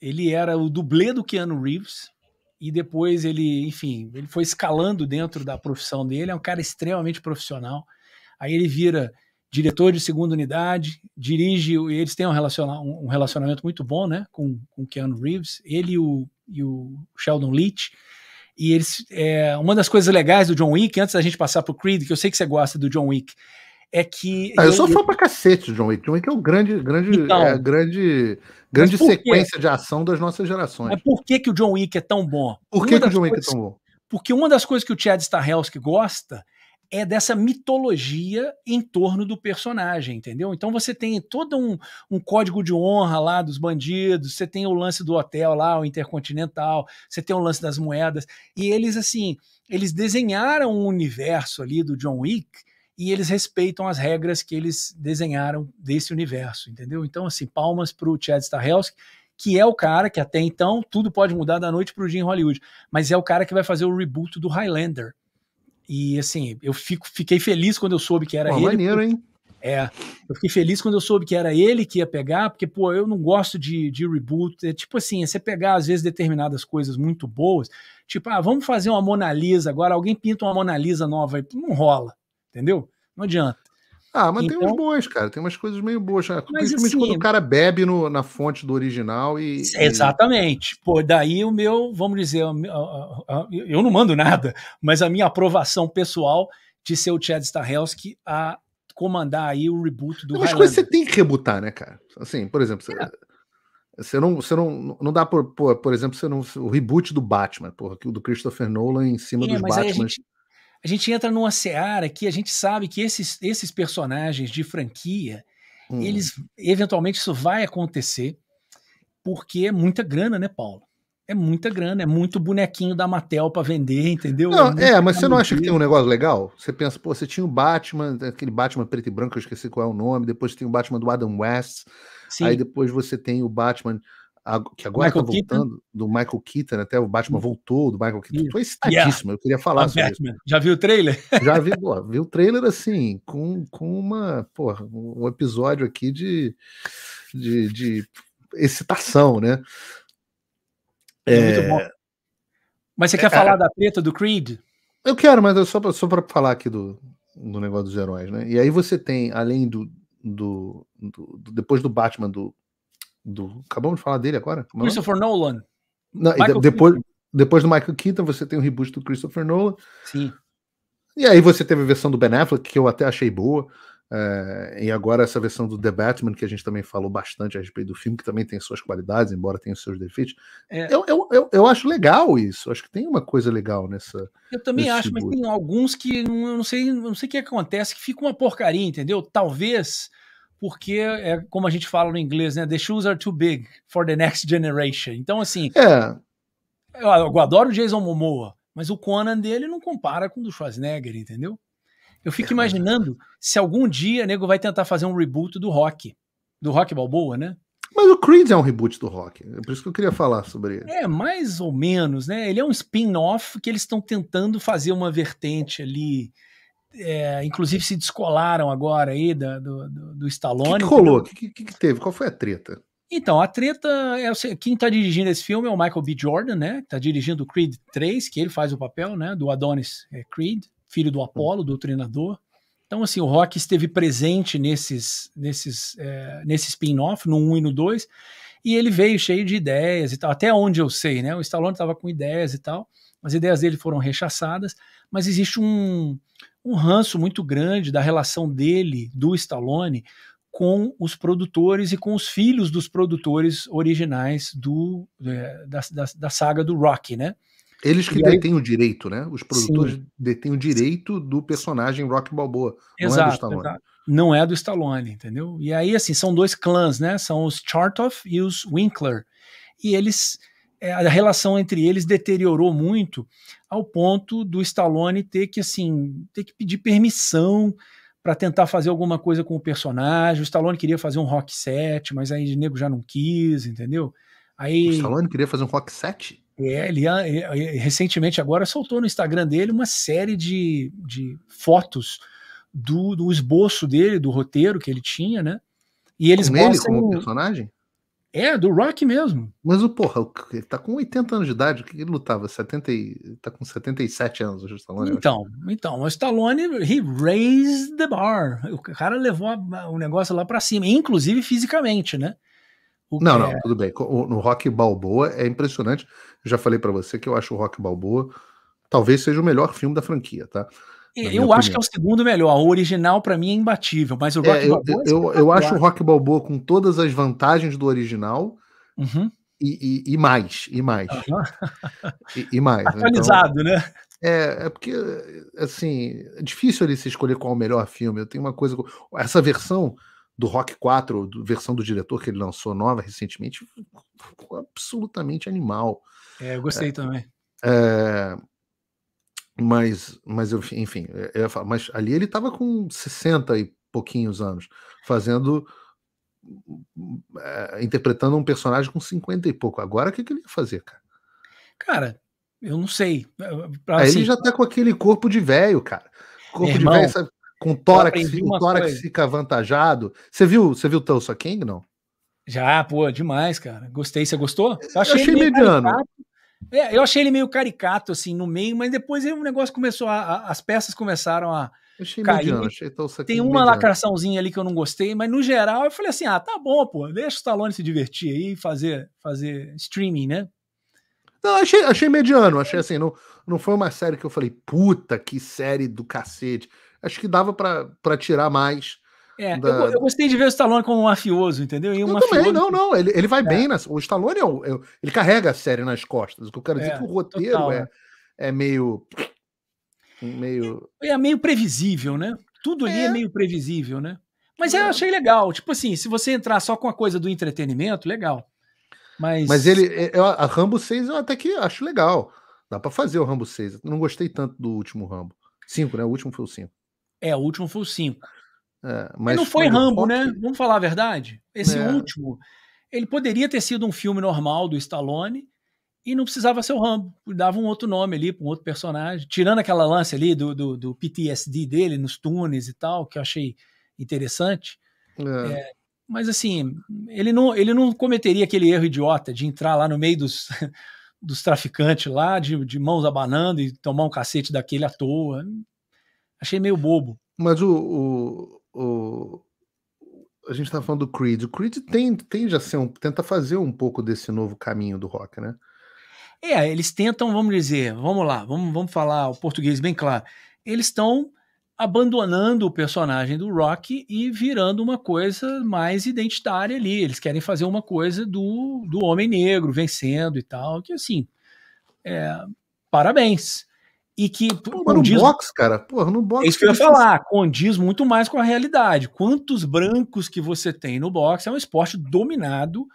Ele era o dublê do Keanu Reeves, e depois ele, enfim, ele foi escalando dentro da profissão dele, é um cara extremamente profissional. Aí ele vira diretor de segunda unidade, dirige, e eles têm um, relaciona um relacionamento muito bom, né, com, com Keanu Reeves, ele e o, e o Sheldon Leach. E eles, é, uma das coisas legais do John Wick, antes da gente passar para o Creed, que eu sei que você gosta do John Wick, é que. Ah, eu, só sou fã pra cacete de John Wick. John Wick é o grande, grande, é então, é grande, grande sequência de ação das nossas gerações. Mas por que, que o John Wick é tão bom? Por que, que o John Wick é coisas, é tão bom? Porque uma das coisas que o Chad Stahelski gosta é dessa mitologia em torno do personagem, entendeu? Então você tem todo um, um, código de honra lá dos bandidos, você tem o lance do hotel lá, o Intercontinental, você tem o lance das moedas, e eles, assim, eles desenharam um universo ali do John Wick e eles respeitam as regras que eles desenharam desse universo, entendeu? Então, assim, palmas para o Chad Stahelski, que é o cara que até então tudo pode mudar da noite para o dia em Hollywood, mas é o cara que vai fazer o reboot do Highlander. E assim, eu fico, fiquei feliz quando eu soube que era pô, ele. Maneiro, porque, hein? É, eu fiquei feliz quando eu soube que era ele que ia pegar, porque, pô, eu não gosto de, de reboot. É tipo assim, é você pegar, às vezes, determinadas coisas muito boas, tipo, ah, vamos fazer uma Mona Lisa agora, alguém pinta uma Mona Lisa nova, não rola, entendeu? Não adianta. Ah, mas então, tem uns bons, cara. Tem umas coisas meio boas. Né? Mas, principalmente assim, quando o cara bebe no, na fonte do original e. Exatamente. E... Pô, daí o meu, vamos dizer, eu não mando nada, mas a minha aprovação pessoal de ser o Chad Stahelski a comandar aí o reboot do. Mas coisas você tem que rebootar, né, cara? Assim, por exemplo, você. É. Você não, você não, não dá por, por, por exemplo, você não, o reboot do Batman, porra, do Christopher Nolan em cima é, dos Batman a gente entra numa seara que a gente sabe que esses, esses personagens de franquia, hum. eles eventualmente isso vai acontecer, porque é muita grana, né, Paulo? É muita grana, é muito bonequinho da Mattel para vender, entendeu? Não, é, é mas você não acha que tem um negócio legal? Você pensa, pô, você tinha o Batman, aquele Batman preto e branco, eu esqueci qual é o nome, depois tem o Batman do Adam West, Sim. aí depois você tem o Batman que agora Michael tá voltando, Keaton. do Michael Keaton, até o Batman hum. voltou do Michael Keaton. Tô ah, excitadíssimo, yeah. eu queria falar sobre isso. Já viu o trailer? Já vi, pô, vi o trailer assim, com, com uma, porra, um episódio aqui de, de, de excitação, né? É, muito é. bom. Mas você é, quer é, falar da preta do Creed? Eu quero, mas é só pra, só para falar aqui do, do negócio dos heróis, né? E aí você tem, além do, do, do depois do Batman do do. Acabamos de falar dele agora? É Christopher Nolan. Não, depois, depois do Michael Keaton, você tem o reboot do Christopher Nolan. Sim. E aí você teve a versão do Ben Affleck, que eu até achei boa. É, e agora essa versão do The Batman, que a gente também falou bastante a respeito do filme, que também tem suas qualidades, embora tenha seus defeitos. É. Eu, eu, eu, eu, acho legal isso, acho que tem uma coisa legal nessa. Eu também acho, mas tem alguns que não, eu não sei, não sei o que acontece, que fica uma porcaria, entendeu? Talvez porque é como a gente fala no inglês, né? The shoes are too big for the next generation. Então, assim. É. Eu, eu adoro o Jason Momoa, mas o Conan dele não compara com o do Schwarzenegger, entendeu? Eu fico é imaginando se algum dia o nego vai tentar fazer um reboot do rock. Do rock balboa, né? Mas o Creed é um reboot do rock. É por isso que eu queria falar sobre ele. É, mais ou menos, né? Ele é um spin-off que eles estão tentando fazer uma vertente ali é, inclusive se descolaram agora aí do, do, do Stallone. O que, que rolou? O que, que, que, teve? Qual foi a treta? Então, a treta é quem está dirigindo esse filme é o Michael B. Jordan, né? Que tá dirigindo o Creed 3, que ele faz o papel, né? Do Adonis é, Creed, filho do Apolo, do treinador. Então, assim, o Rock esteve presente nesses, nesses, é, nesse spin-off, no 1 e no 2, e ele veio cheio de ideias e tal, até onde eu sei, né? O Stallone estava com ideias e tal, as ideias dele foram rechaçadas, mas existe um, um ranço muito grande da relação dele, do Stallone, com os produtores e com os filhos dos produtores originais do, é, da, da, da, saga do Rock, né? Eles que e detêm aí... o direito, né? Os produtores Sim. detêm o direito do personagem Rock Balboa, exato, não é do Stallone. Exato. Não é do Stallone, entendeu? E aí, assim, são dois clãs, né? São os Chartoff e os Winkler. E eles, é, a relação entre eles deteriorou muito ao ponto do Stallone ter que assim ter que pedir permissão para tentar fazer alguma coisa com o personagem. O Stallone queria fazer um rock set, mas aí o nego já não quis, entendeu? Aí, o Stallone queria fazer um rock set? É, ele, recentemente agora soltou no Instagram dele uma série de, de fotos do, do esboço dele, do roteiro que ele tinha, né? E eles com mostram. Ele como personagem? É, do Rock mesmo. Mas o porra, ele tá com 80 anos de idade, que ele lutava 70 e, tá com 77 anos o Stallone. Então, então, o Stallone he raised the bar. O cara levou a, o negócio lá para cima, inclusive fisicamente, né? O não, não, é... tudo bem. O, no Rock Balboa é impressionante. já falei para você que eu acho o Rock Balboa talvez seja o melhor filme da franquia, tá? Eu acho opinião. que é o segundo melhor. O original, para mim, é imbatível, mas o é, Rock é, Balboa. Eu, eu, eu acho o Rock Balboa com todas as vantagens do original. Uhum. E, e, e, mais, e mais. Uhum. E, e, mais. Né? Então, Atualizado, então, né? É, é porque, assim, é difícil ele se escolher qual é o melhor filme. Eu tenho uma coisa. Essa versão do Rock 4, do, versão do diretor que ele lançou nova recentemente, ficou absolutamente animal. É, eu gostei é, também. É, mas, mas enfim, eu, mas ali ele estava com 60 e pouquinhos anos, fazendo. É, interpretando um personagem com 50 e pouco. Agora o que, que ele ia fazer, cara? Cara, eu não sei. Eh, pra, assim, ele já tá com aquele corpo de velho, cara. Corpo irmão, de velho, Com tórax, o tórax coisa. fica avantajado. Você viu, você viu Tulsa King, não? Já, pô, demais, cara. Gostei. Você gostou? Eu achei, eu achei mediano. Caricato, é, eu achei ele meio caricato, assim, no meio, mas depois o negócio começou a, a, As peças começaram a. achei cair. mediano, achei tão Tem uma mediano. lacraçãozinha ali que eu não gostei, mas no geral eu falei assim: ah, tá bom, pô, deixa o Stallone se divertir aí, fazer, fazer streaming, né? Não, achei, achei mediano, achei assim, não, não foi uma série que eu falei, puta, que série do cacete. Acho que dava para tirar mais é, da... eu, eu, gostei de ver o Stallone como um mafioso, entendeu? E um eu mafioso... também, não, não. Ele, ele vai é. bem. nas O Stallone, é, é o, ele carrega a série nas costas. O que eu quero dizer é, é que o roteiro total, é, é, é meio... meio... É, meio previsível, né? Tudo ali é meio previsível, né? Mas eu achei legal. Tipo assim, se você entrar só com a coisa do entretenimento, legal. Mas, Mas ele, eu, a Rambo 6 eu até que acho legal. Dá para fazer o Rambo 6. Eu não gostei tanto do último Rambo. 5, né? O último foi o 5. É, o último foi o 5. É, mas não foi, foi Rambo, né? Vamos falar a verdade. Esse é. último, ele poderia ter sido um filme normal do Stallone e não precisava ser o Rambo. Dava um outro nome ali para um outro personagem. Tirando aquela lance ali do, do, do, PTSD dele nos túneis e tal, que eu achei interessante. É. É, mas assim, ele não, ele não cometeria aquele erro idiota de entrar lá no meio dos, dos traficantes lá, de, de mãos abanando e tomar um cacete daquele à toa. Achei meio bobo. Mas o, o o, a gente estava tá falando do Creed. O Creed tem, tende a ser um, tenta fazer um pouco desse novo caminho do rock, né? É, eles tentam, vamos dizer, vamos lá, vamos, vamos falar o português bem claro. Eles estão abandonando o personagem do rock e virando uma coisa mais identitária ali. Eles querem fazer uma coisa do, do homem negro vencendo e tal, que assim, é, parabéns e que Pô, condiz... no box, cara, porra, no box. É isso que eu ia é falar, condiz muito mais com a realidade. Quantos brancos que você tem no boxe é um esporte dominado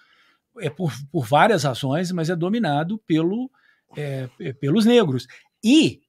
é por, por várias razões, mas é dominado pelo, é, pelos negros. E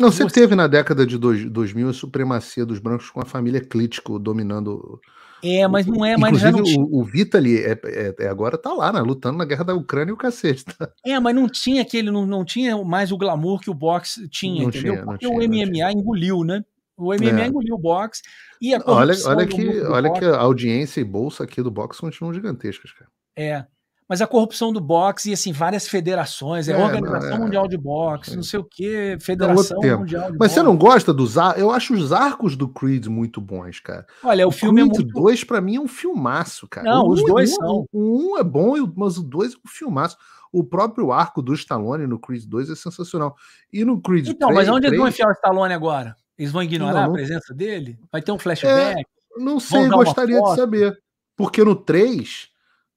não, você, você teve na década de dois, 2000 a supremacia dos brancos com a família Clítico dominando. É, mas não é, mas já não tinha. O, o Vitali é, é, é, agora tá lá, né? Lutando na guerra da Ucrânia e o cacete. Tá? É, mas não tinha aquele, não, não tinha mais o glamour que o boxe tinha, não entendeu? Tinha, Porque tinha, o MMA engoliu, né? O MMA é. engoliu o boxe. E a olha olha, que, olha boxe... que a audiência e bolsa aqui do boxe continuam gigantescas, cara. É mas a corrupção do boxe e assim, várias federações, é, é Organização não, é. Mundial de Boxe, não sei o que, é Federação Mundial de Mas boxe. você não gosta dos arcos? Eu acho os arcos do Creed muito bons, cara. Olha, o, o filme é Creed é muito... 2 para mim é um filmaço, cara. Não, os é dois um, são. O um, um é bom, mas o dois é um filmaço. O próprio arco do Stallone no Creed 2 é sensacional. E no Creed Então, 3, mas onde 3... eles vão enfiar o Stallone agora? Eles vão ignorar não, não. a presença dele? Vai ter um flashback? É, não sei, gostaria de saber. Porque no 3,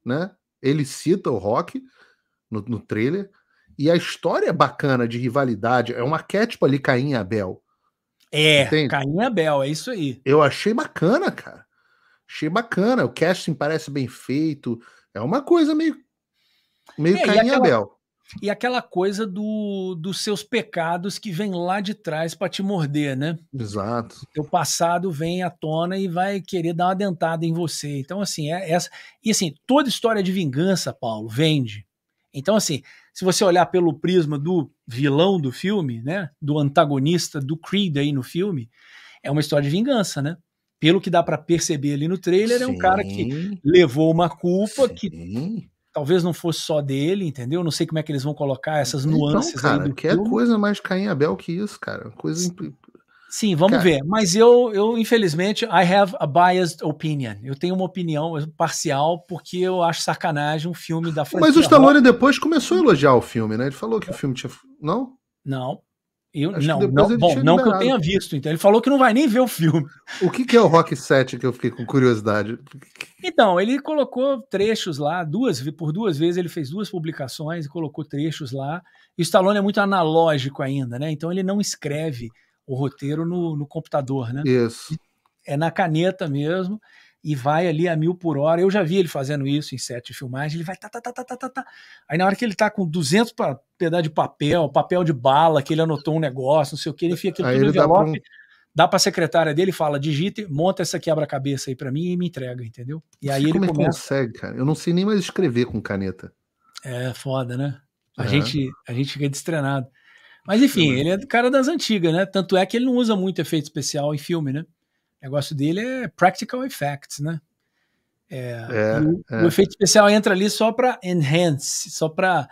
né? Ele cita o rock no, no trailer. E a história é bacana de rivalidade. É uma arquétipo ali, Caim e Abel. É, Entende? Caim e Abel, é isso aí. Eu achei bacana, cara. Achei bacana. O casting parece bem feito. É uma coisa meio, meio é, Caim e, aquela, Abel. E aquela coisa do, dos seus pecados que vem lá de trás para te morder, né? Exato. Teu passado vem à tona e vai querer dar uma dentada em você. Então, assim, é essa. E assim, toda história de vingança, Paulo, vende. Então, assim, se você olhar pelo prisma do vilão do filme, né? Do antagonista do Creed aí no filme, é uma história de vingança, né? Pelo que dá para perceber ali no trailer, Sim. é um cara que levou uma culpa, Sim. que talvez não fosse só dele, entendeu? Não sei como é que eles vão colocar essas então, nuances então, cara, aí. que é coisa mais Caim Abel que isso, cara. Coisa. Sim, vamos cara. ver. Mas eu, eu, infelizmente, I have a biased opinion. Eu tenho uma opinião parcial porque eu acho sacanagem um filme da Mas o Stallone depois começou a elogiar o filme, né? Ele falou que o filme tinha. Não? Não. Eu, não, não bom, não que eu tenha visto. Então, ele falou que não vai nem ver o filme. O que, que é o Rock 7 que eu fiquei com curiosidade? Então, ele colocou trechos lá, duas por duas vezes ele fez duas publicações e colocou trechos lá. E o Stallone é muito analógico ainda, né? Então ele não escreve o roteiro no, no computador, né? Isso. É na caneta mesmo e vai ali a mil por hora. Eu já vi ele fazendo isso em sete filmagens. Ele vai tá, tá, tá, tá, tá, tá, tá. Aí na hora que ele tá com 200 pra, de papel, papel de bala, que ele anotou um negócio, não sei o que, ele fica aquilo aí tudo no envelope. Dá pra, um... dá pra secretária dele e fala: digite, monta essa quebra-cabeça aí para mim e me entrega, entendeu? E aí ele Como é começa. consegue, cara? Eu não sei nem mais escrever com caneta. É foda, né? A, é. gente, a gente fica destrenado. Mas enfim, ele é do cara das antigas, né? Tanto é que ele não usa muito efeito especial em filme, né? O negócio dele é practical effects, né? É, é, o, é. o, efeito especial entra ali só para enhance, só para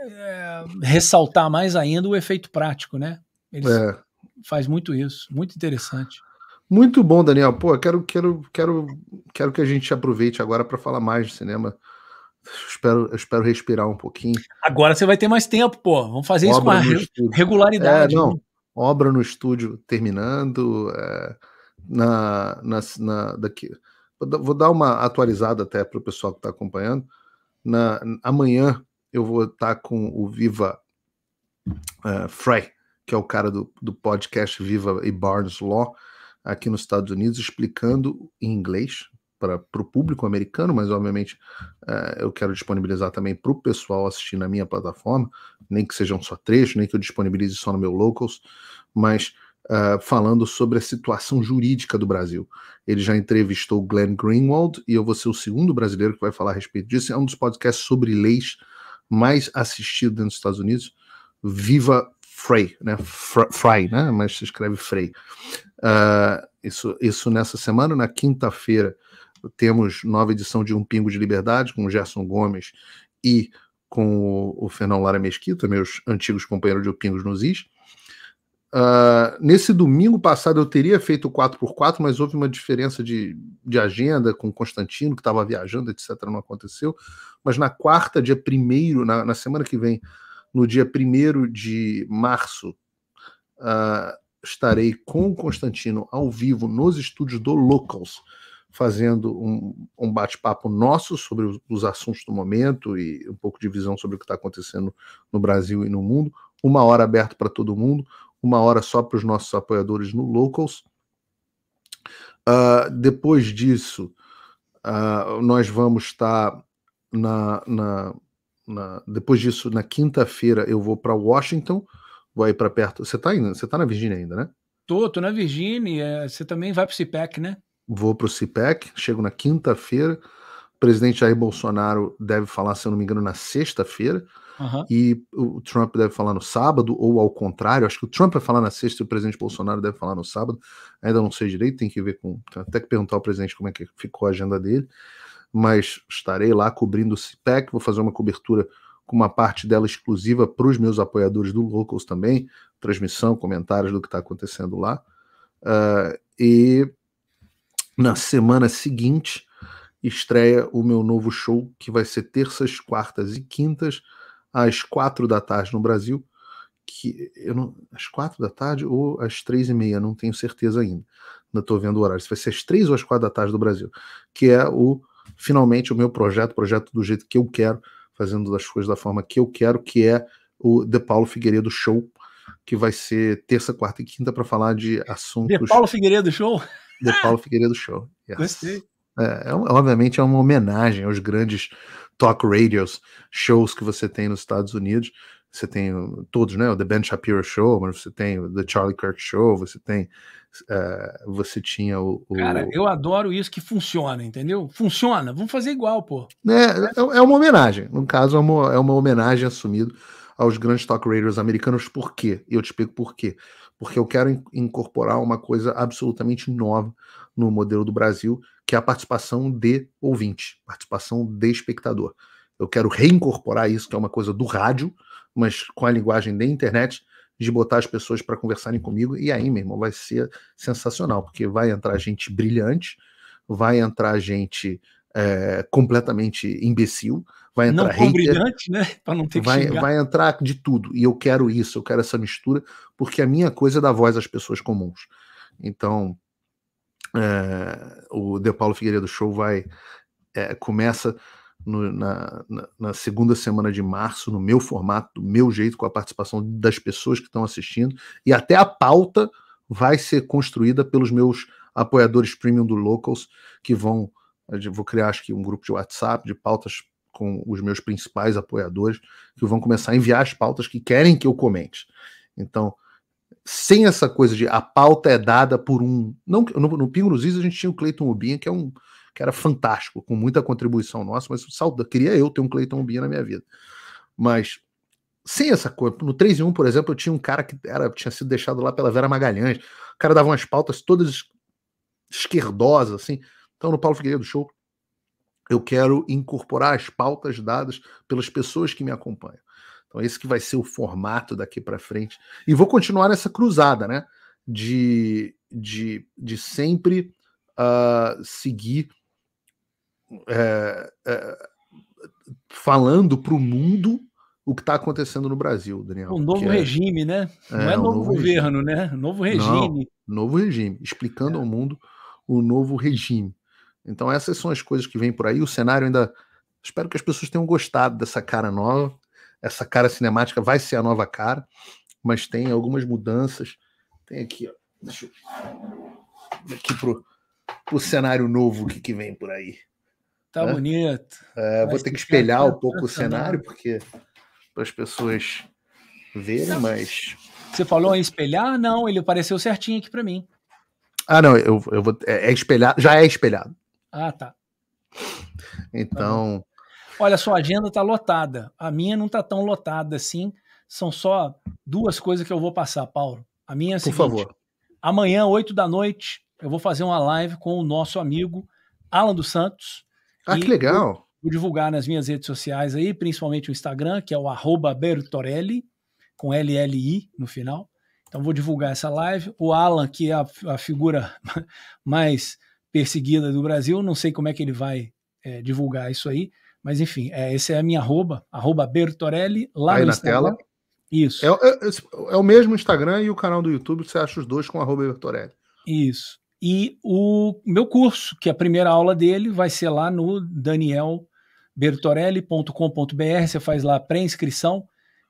é, ressaltar mais ainda o efeito prático, né? Ele é. faz muito isso, muito interessante. Muito bom, Daniel. Pô, quero, quero, quero, quero que a gente aproveite agora para falar mais de cinema. Eu espero, eu espero respirar um pouquinho. Agora você vai ter mais tempo, pô. Vamos fazer obra isso com a regularidade. É, não. Né? Obra no estúdio terminando, é, na, na, na daqui. Vou dar uma atualizada até para o pessoal que está acompanhando. Na, amanhã eu vou estar tá com o Viva uh, Frey, que é o cara do, do podcast Viva e Barnes Law aqui nos Estados Unidos, explicando em inglês para o público americano, mas obviamente uh, eu quero disponibilizar também para o pessoal assistir na minha plataforma, nem que sejam só trechos, nem que eu disponibilize só no meu Locals, mas uh, falando sobre a situação jurídica do Brasil. Ele já entrevistou Glenn Greenwald e eu vou ser o segundo brasileiro que vai falar a respeito disso. É um dos podcasts sobre leis mais assistidos dentro dos Estados Unidos. Viva Frey, né? Fry, né? Mas se escreve Frey. Uh, eh, isso, isso nessa semana, na quinta-feira, temos nova edição de Um Pingo de Liberdade com o Gerson Gomes e com o, o Fernão Lara Mesquita, meus antigos companheiros de O Pingos nos Is. Uh, nesse domingo passado eu teria feito 4x4, mas houve uma diferença de, de agenda com Constantino, que estava viajando, etc. Não aconteceu. Mas na quarta, dia 1 na, na, semana que vem, no dia 1 de março, uh, estarei com o Constantino ao vivo nos estúdios do Locals, fazendo um, um bate-papo nosso sobre os, os assuntos do momento e um pouco de visão sobre o que está acontecendo no Brasil e no mundo. Uma hora aberto para todo mundo uma hora só para os nossos apoiadores no Locals. Uh, depois disso, uh, nós vamos estar tá na, na, na depois disso na quinta-feira eu vou para Washington, vou aí para perto. Você está ainda? Você tá na Virgínia ainda, né? Tô, tô na Virgínia. É, você também vai para o CIPEC, né? Vou para o CIPEC, chego na quinta-feira presidente Jair Bolsonaro deve falar, se eu não me engano, na sexta-feira. Uhum. E o Trump deve falar no sábado, ou ao contrário, acho que o Trump vai falar na sexta e o presidente Bolsonaro deve falar no sábado. Ainda não sei direito, tem que ver com. Até que perguntar ao presidente como é que ficou a agenda dele. Mas estarei lá cobrindo o CPEC, vou fazer uma cobertura com uma parte dela exclusiva para os meus apoiadores do Locals também, transmissão, comentários do que está acontecendo lá. Uh, e na semana seguinte estreia o meu novo show, que vai ser terças, quartas e quintas, às quatro da tarde no Brasil. Que eu não, às quatro da tarde ou às três e meia, não tenho certeza ainda. Ainda estou vendo o horário. Se vai ser às três ou às quatro da tarde do Brasil, que é o finalmente o meu projeto, projeto do jeito que eu quero, fazendo as coisas da forma que eu quero, que é o De Paulo Figueiredo Show, que vai ser terça, quarta e quinta para falar de assuntos. De Paulo Figueiredo Show? De Paulo Figueiredo Show. Yes. Gostei. É, é, obviamente é uma homenagem aos grandes talk radios, shows que você tem nos Estados Unidos. Você tem todos, né? O The Ben Shapiro Show, mas você tem o The Charlie Kirk Show, você tem. Uh, você tinha o, o, Cara, eu adoro isso que funciona, entendeu? Funciona, vamos fazer igual, pô. É, é, é uma homenagem. No caso, é uma, é uma homenagem assumida aos grandes talk radios americanos. Por quê? eu te explico por quê. Porque eu quero in incorporar uma coisa absolutamente nova no modelo do Brasil, que é a participação de ouvinte, participação de espectador. Eu quero reincorporar isso, que é uma coisa do rádio, mas com a linguagem da internet, de botar as pessoas para conversarem comigo. E aí, meu irmão, vai ser sensacional, porque vai entrar gente brilhante, vai entrar gente é, completamente imbecil, vai entrar não hater, brilhante, né? não ter vai, vai, entrar de tudo. E eu quero isso, eu quero essa mistura, porque a minha coisa é dar voz às pessoas comuns. Então, eh, o De Paulo Figueiredo Show vai eh, começa no, na, na, segunda semana de março, no meu formato, do meu jeito, com a participação das pessoas que estão assistindo, e até a pauta vai ser construída pelos meus apoiadores premium do Locals, que vão. Eh, vou criar, acho que, um grupo de WhatsApp de pautas com os meus principais apoiadores, que vão começar a enviar as pautas que querem que eu comente. Então, sem essa coisa de a pauta é dada por um. Não, no, no Pingo nos Is a gente tinha o Cleiton Ubinha, que é um que era fantástico, com muita contribuição nossa, mas salda, queria eu ter um Cleiton Ubinha na minha vida. Mas sem essa coisa, no 3 e 1, por exemplo, eu tinha um cara que era, tinha sido deixado lá pela Vera Magalhães, o cara dava umas pautas todas esquerdosas, assim. Então, no Paulo Figueiredo Show, eu quero incorporar as pautas dadas pelas pessoas que me acompanham. Então, esse que vai ser o formato daqui para frente. E vou continuar nessa cruzada, né? De, de, de sempre uh, seguir é, é, falando para o mundo o que está acontecendo no Brasil, Daniel. Um novo é, regime, né? Não é, um é novo, novo governo, regime. né? Novo regime. Não, novo regime. Explicando é. ao mundo o novo regime. Então, essas são as coisas que vêm por aí. O cenário ainda. Espero que as pessoas tenham gostado dessa cara nova essa cara cinemática vai ser a nova cara, mas tem algumas mudanças. Tem aqui, ó, deixa eu aqui pro, pro cenário novo que, que vem por aí. Tá né? bonito. É, vou ter que espelhar um pouco o cenário, porque para as pessoas verem, não, mas. Você falou em espelhar? Não, ele apareceu certinho aqui para mim. Ah, não, eu, eu vou. É, é espelhado, já é espelhado. Ah, tá. Então, Olha, sua agenda está lotada. A minha não está tão lotada assim. São só duas coisas que eu vou passar, Paulo. A minha é a Por seguinte, favor. Amanhã, 8 da noite, eu vou fazer uma live com o nosso amigo Alan dos Santos. Ah, que legal. Vou, vou, divulgar nas minhas redes sociais aí, principalmente o Instagram, que é o arroba Bertorelli, com LLI no final. Então vou divulgar essa live. O Alan, que é a, a figura mais perseguida do Brasil, não sei como é que ele vai é, divulgar isso aí, mas enfim, é, esse é a minha arroba, arroba Bertorelli, lá Aí no na Instagram. tela. Isso. É, é, é, o mesmo Instagram e o canal do YouTube, você acha os dois com arroba Bertorelli. Isso. E o meu curso, que é a primeira aula dele vai ser lá no danielbertorelli.com.br, você faz lá a pré-inscrição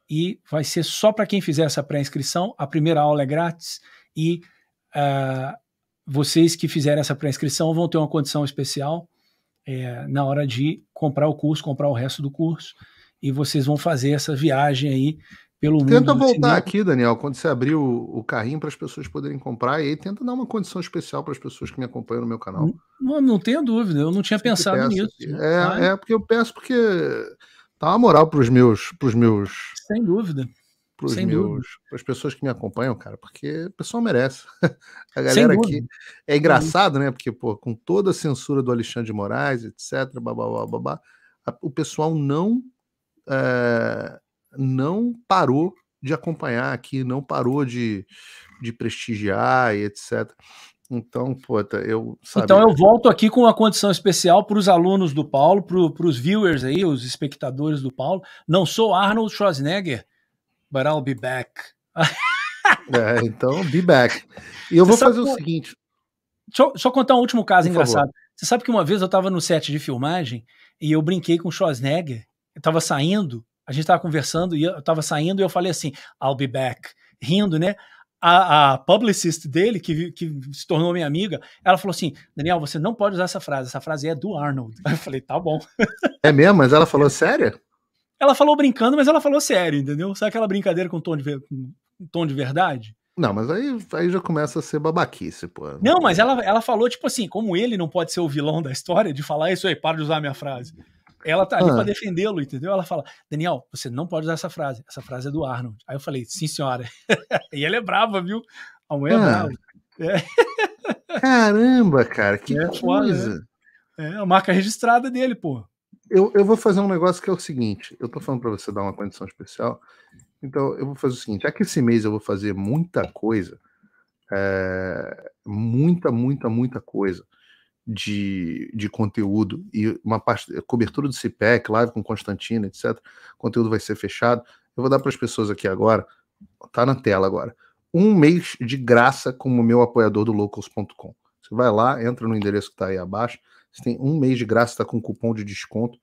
e vai ser só para quem fizer essa pré-inscrição. A primeira aula é grátis e uh, vocês que fizerem essa pré-inscrição vão ter uma condição especial é, na hora de comprar o curso, comprar o resto do curso. E vocês vão fazer essa viagem aí pelo tenta mundo. Tenta voltar aqui, Daniel, quando você abrir o, o carrinho para as pessoas poderem comprar, e aí tenta dar uma condição especial para as pessoas que me acompanham no meu canal. Hum, não, não tenho dúvida, eu não tinha Sempre pensado nisso. Tá? É, é, porque eu peço porque tá uma moral para os meus, meus. Sem dúvida para meus, para as pessoas que me acompanham, cara, porque o pessoal merece. A galera aqui é engraçado, né? Porque pô, com toda a censura do Alexandre de Moraes, etc, babá, babá, o pessoal não é, não parou de acompanhar aqui, não parou de, de prestigiar e etc. Então, puta, tá, eu. Então, eu é volto aqui com uma condição especial para os alunos do Paulo, para os viewers aí, os espectadores do Paulo. Não sou Arnold Schwarzenegger, but I'll be back. é, então, be back. E eu Você vou fazer que... o seguinte. Deixa eu, deixa eu, contar um último caso Por engraçado. Favor. Você sabe que uma vez eu estava no set de filmagem e eu brinquei com o Schwarzenegger. Eu tava saindo, a gente estava conversando e eu estava saindo e eu falei assim, I'll be back, rindo, né? A, a publicist dele, que, que se tornou minha amiga, ela falou assim: Daniel, você não pode usar essa frase, essa frase é do Arnold. Eu falei, tá bom. É mesmo? Mas ela falou sério? Ela falou brincando, mas ela falou sério, entendeu? Sabe aquela brincadeira com tom de, ver... com tom de verdade? Não, mas aí, aí já começa a ser babaquice, pô. Não, mas ela, ela falou, tipo assim, como ele não pode ser o vilão da história, de falar isso aí, para de usar a minha frase. Ela tá ali ah. pra defendê-lo, entendeu? Ela fala, Daniel, você não pode usar essa frase. Essa frase é do Arnold. Aí eu falei, sim, senhora. e ela é brava, viu? A mulher é ah. é brava. É. Caramba, cara, que é, né? coisa. Foda, é. é a marca registrada dele, pô eu, eu vou fazer um negócio que é o seguinte: eu tô falando para você dar uma condição especial. Então, eu vou fazer o seguinte: já que esse mês eu vou fazer muita coisa, é, muita, muita, muita coisa de, de conteúdo e uma parte, cobertura do CPEC, live com Constantino, etc. conteúdo vai ser fechado. Eu vou dar para as pessoas aqui agora, tá na tela agora, um mês de graça como meu apoiador do locals.com. Você vai lá, entra no endereço que está aí abaixo, você tem um mês de graça, está com cupom de desconto,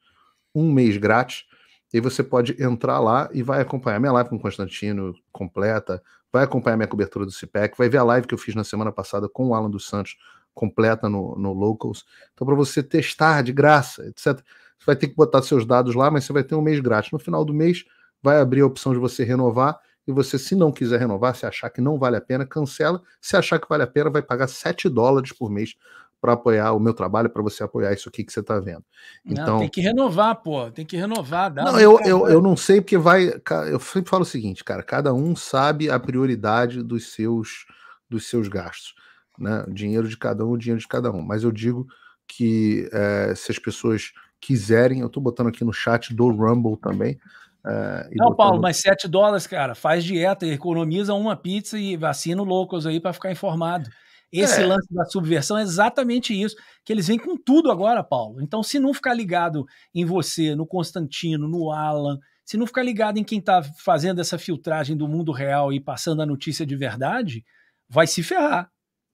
um mês grátis. E você pode entrar lá e vai acompanhar minha live com o Constantino completa, vai acompanhar minha cobertura do CIPEC, vai ver a live que eu fiz na semana passada com o Alan dos Santos completa no, no Locals. Então, para você testar de graça, etc., você vai ter que botar seus dados lá, mas você vai ter um mês grátis. No final do mês, vai abrir a opção de você renovar. E você, se não quiser renovar, se achar que não vale a pena, cancela. Se achar que vale a pena, vai pagar 7 dólares por mês para apoiar o meu trabalho, para você apoiar isso aqui que você está vendo. Então não, tem então que renovar, pô, tem que renovar. Dá não, eu, eu, eu não sei porque vai. Eu sempre falo o seguinte, cara, cada um sabe a prioridade dos seus dos seus gastos, né? O dinheiro de cada um, o dinheiro de cada um. Mas eu digo que é, se as pessoas quiserem, eu estou botando aqui no chat do Rumble também. É, não, Paulo, mas 7 dólares, cara, faz dieta, economiza uma pizza e vacina o Locos aí para ficar informado. Esse é. lance da subversão é exatamente isso, que eles vêm com tudo agora, Paulo. Então, se não ficar ligado em você, no Constantino, no Alan, se não ficar ligado em quem está fazendo essa filtragem do mundo real e passando a notícia de verdade, vai se ferrar.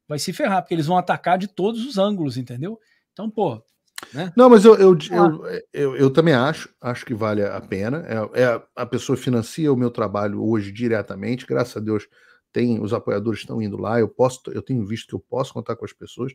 Vai se ferrar, porque eles vão atacar de todos os ângulos, entendeu? Então, pô. Né? Não, mas eu, eu, ah. eu, eu, eu também acho, acho que vale a pena. É, é, a pessoa financia o meu trabalho hoje diretamente, graças a Deus tem, os apoiadores estão indo lá, eu posso, eu tenho visto que eu posso contar com as pessoas,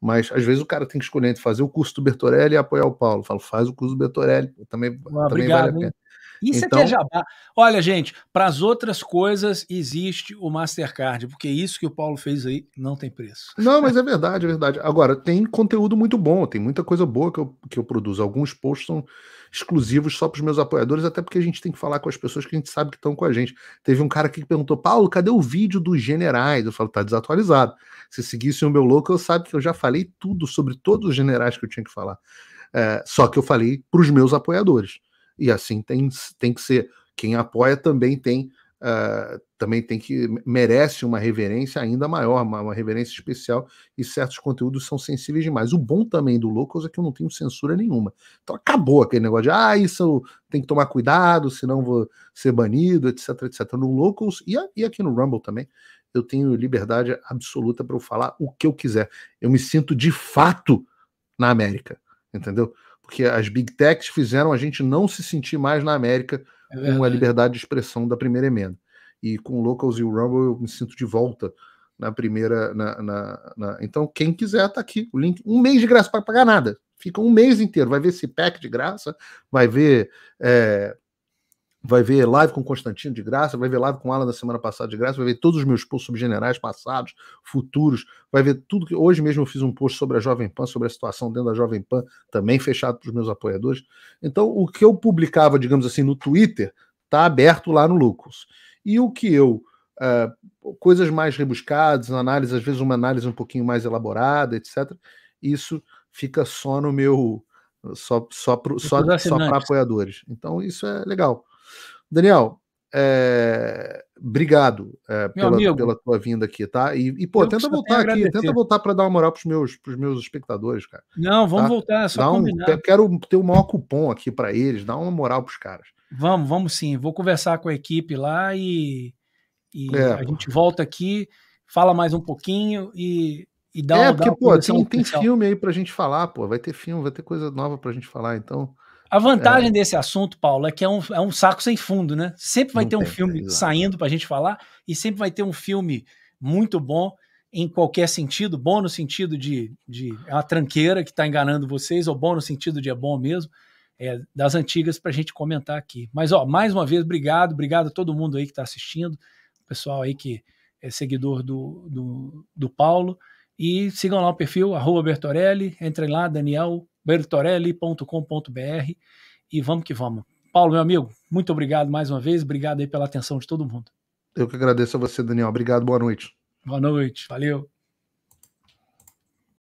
mas às vezes o cara tem que escolher entre fazer o curso do Bertorelli e apoiar o Paulo. Eu falo, faz o curso do Bertorelli, também, ah, também obrigado, vale a pena. Hein? Isso então... é que é então jabá. Olha, gente, para as outras coisas existe o Mastercard, porque é isso que o Paulo fez aí não tem preço. Não, mas é verdade, é verdade. Agora, tem conteúdo muito bom, tem muita coisa boa que eu, que eu produzo. Alguns posts são exclusivos só para os meus apoiadores, até porque a gente tem que falar com as pessoas que a gente sabe que estão com a gente. Teve um cara aqui que perguntou, Paulo, cadê o vídeo dos generais? Eu falo, tá desatualizado. Se seguisse o meu louco, eu sabe que eu já falei tudo sobre todos os generais que eu tinha que falar. É, só que eu falei para os meus apoiadores e assim tem, tem que ser. Quem apoia também tem Uh, também tem que merece uma reverência ainda maior, uma, uma, reverência especial, e certos conteúdos são sensíveis demais. O bom também do Locals é que eu não tenho censura nenhuma. Então acabou aquele negócio de ah, isso tem que tomar cuidado, senão vou ser banido, etc, etc. No Locals e, e aqui no Rumble também, eu tenho liberdade absoluta para eu falar o que eu quiser. Eu me sinto de fato na América, entendeu? porque as big techs fizeram a gente não se sentir mais na América é com a liberdade de expressão da primeira emenda. E com o Locals e o Rumble eu me sinto de volta na primeira. Na, na, na... Então, quem quiser, tá aqui. O link, um mês de graça para pagar nada. Fica um mês inteiro. Vai ver esse pack de graça, vai ver é, vai ver live com Constantino de graça, vai ver live com Alan da semana passada de graça, vai ver todos os meus posts sobre generais passados, futuros, vai ver tudo que hoje mesmo eu fiz um post sobre a Jovem Pan, sobre a situação dentro da Jovem Pan, também fechado para os meus apoiadores. Então, o que eu publicava, digamos assim, no Twitter, tá aberto lá no Lucas. E o que eu uh, coisas mais rebuscadas, análise, às vezes uma análise um pouquinho mais elaborada, etc. Isso fica só no meu só só só, é só para apoiadores. Então isso é legal. Daniel, é, obrigado é, pela, pela, tua vinda aqui, tá? E, e pô, tenta voltar aqui, agradecer. tenta voltar para dar uma moral para os meus, pros meus espectadores, cara. Não, vamos tá? voltar, é só dá um, Quero ter o maior cupom aqui para eles, dar uma moral para os caras. Vamos, vamos sim. Vou conversar com a equipe lá e, e é, a pô. gente volta aqui, fala mais um pouquinho e, e dá é, uma. É, porque, pô, tem, tem filme aí pra gente falar, pô. Vai ter filme, vai ter coisa nova pra gente falar, então. A vantagem é. desse assunto, Paulo, é que é um, é um saco sem fundo, né? Sempre vai Não ter um filme saindo para a gente falar e sempre vai ter um filme muito bom em qualquer sentido, bom no sentido de, de é uma tranqueira que está enganando vocês, ou bom no sentido de é bom mesmo, é, das antigas para a gente comentar aqui. Mas, ó, mais uma vez, obrigado, obrigado a todo mundo aí que está assistindo, pessoal aí que é seguidor do, do, do Paulo. E sigam lá o perfil, arroba Bertorelli, entrem lá, danielbertorelli.com.br e vamos que vamos. Paulo, meu amigo, muito obrigado mais uma vez, obrigado aí pela atenção de todo mundo. Eu que agradeço a você, Daniel. Obrigado, boa noite. Boa noite, valeu.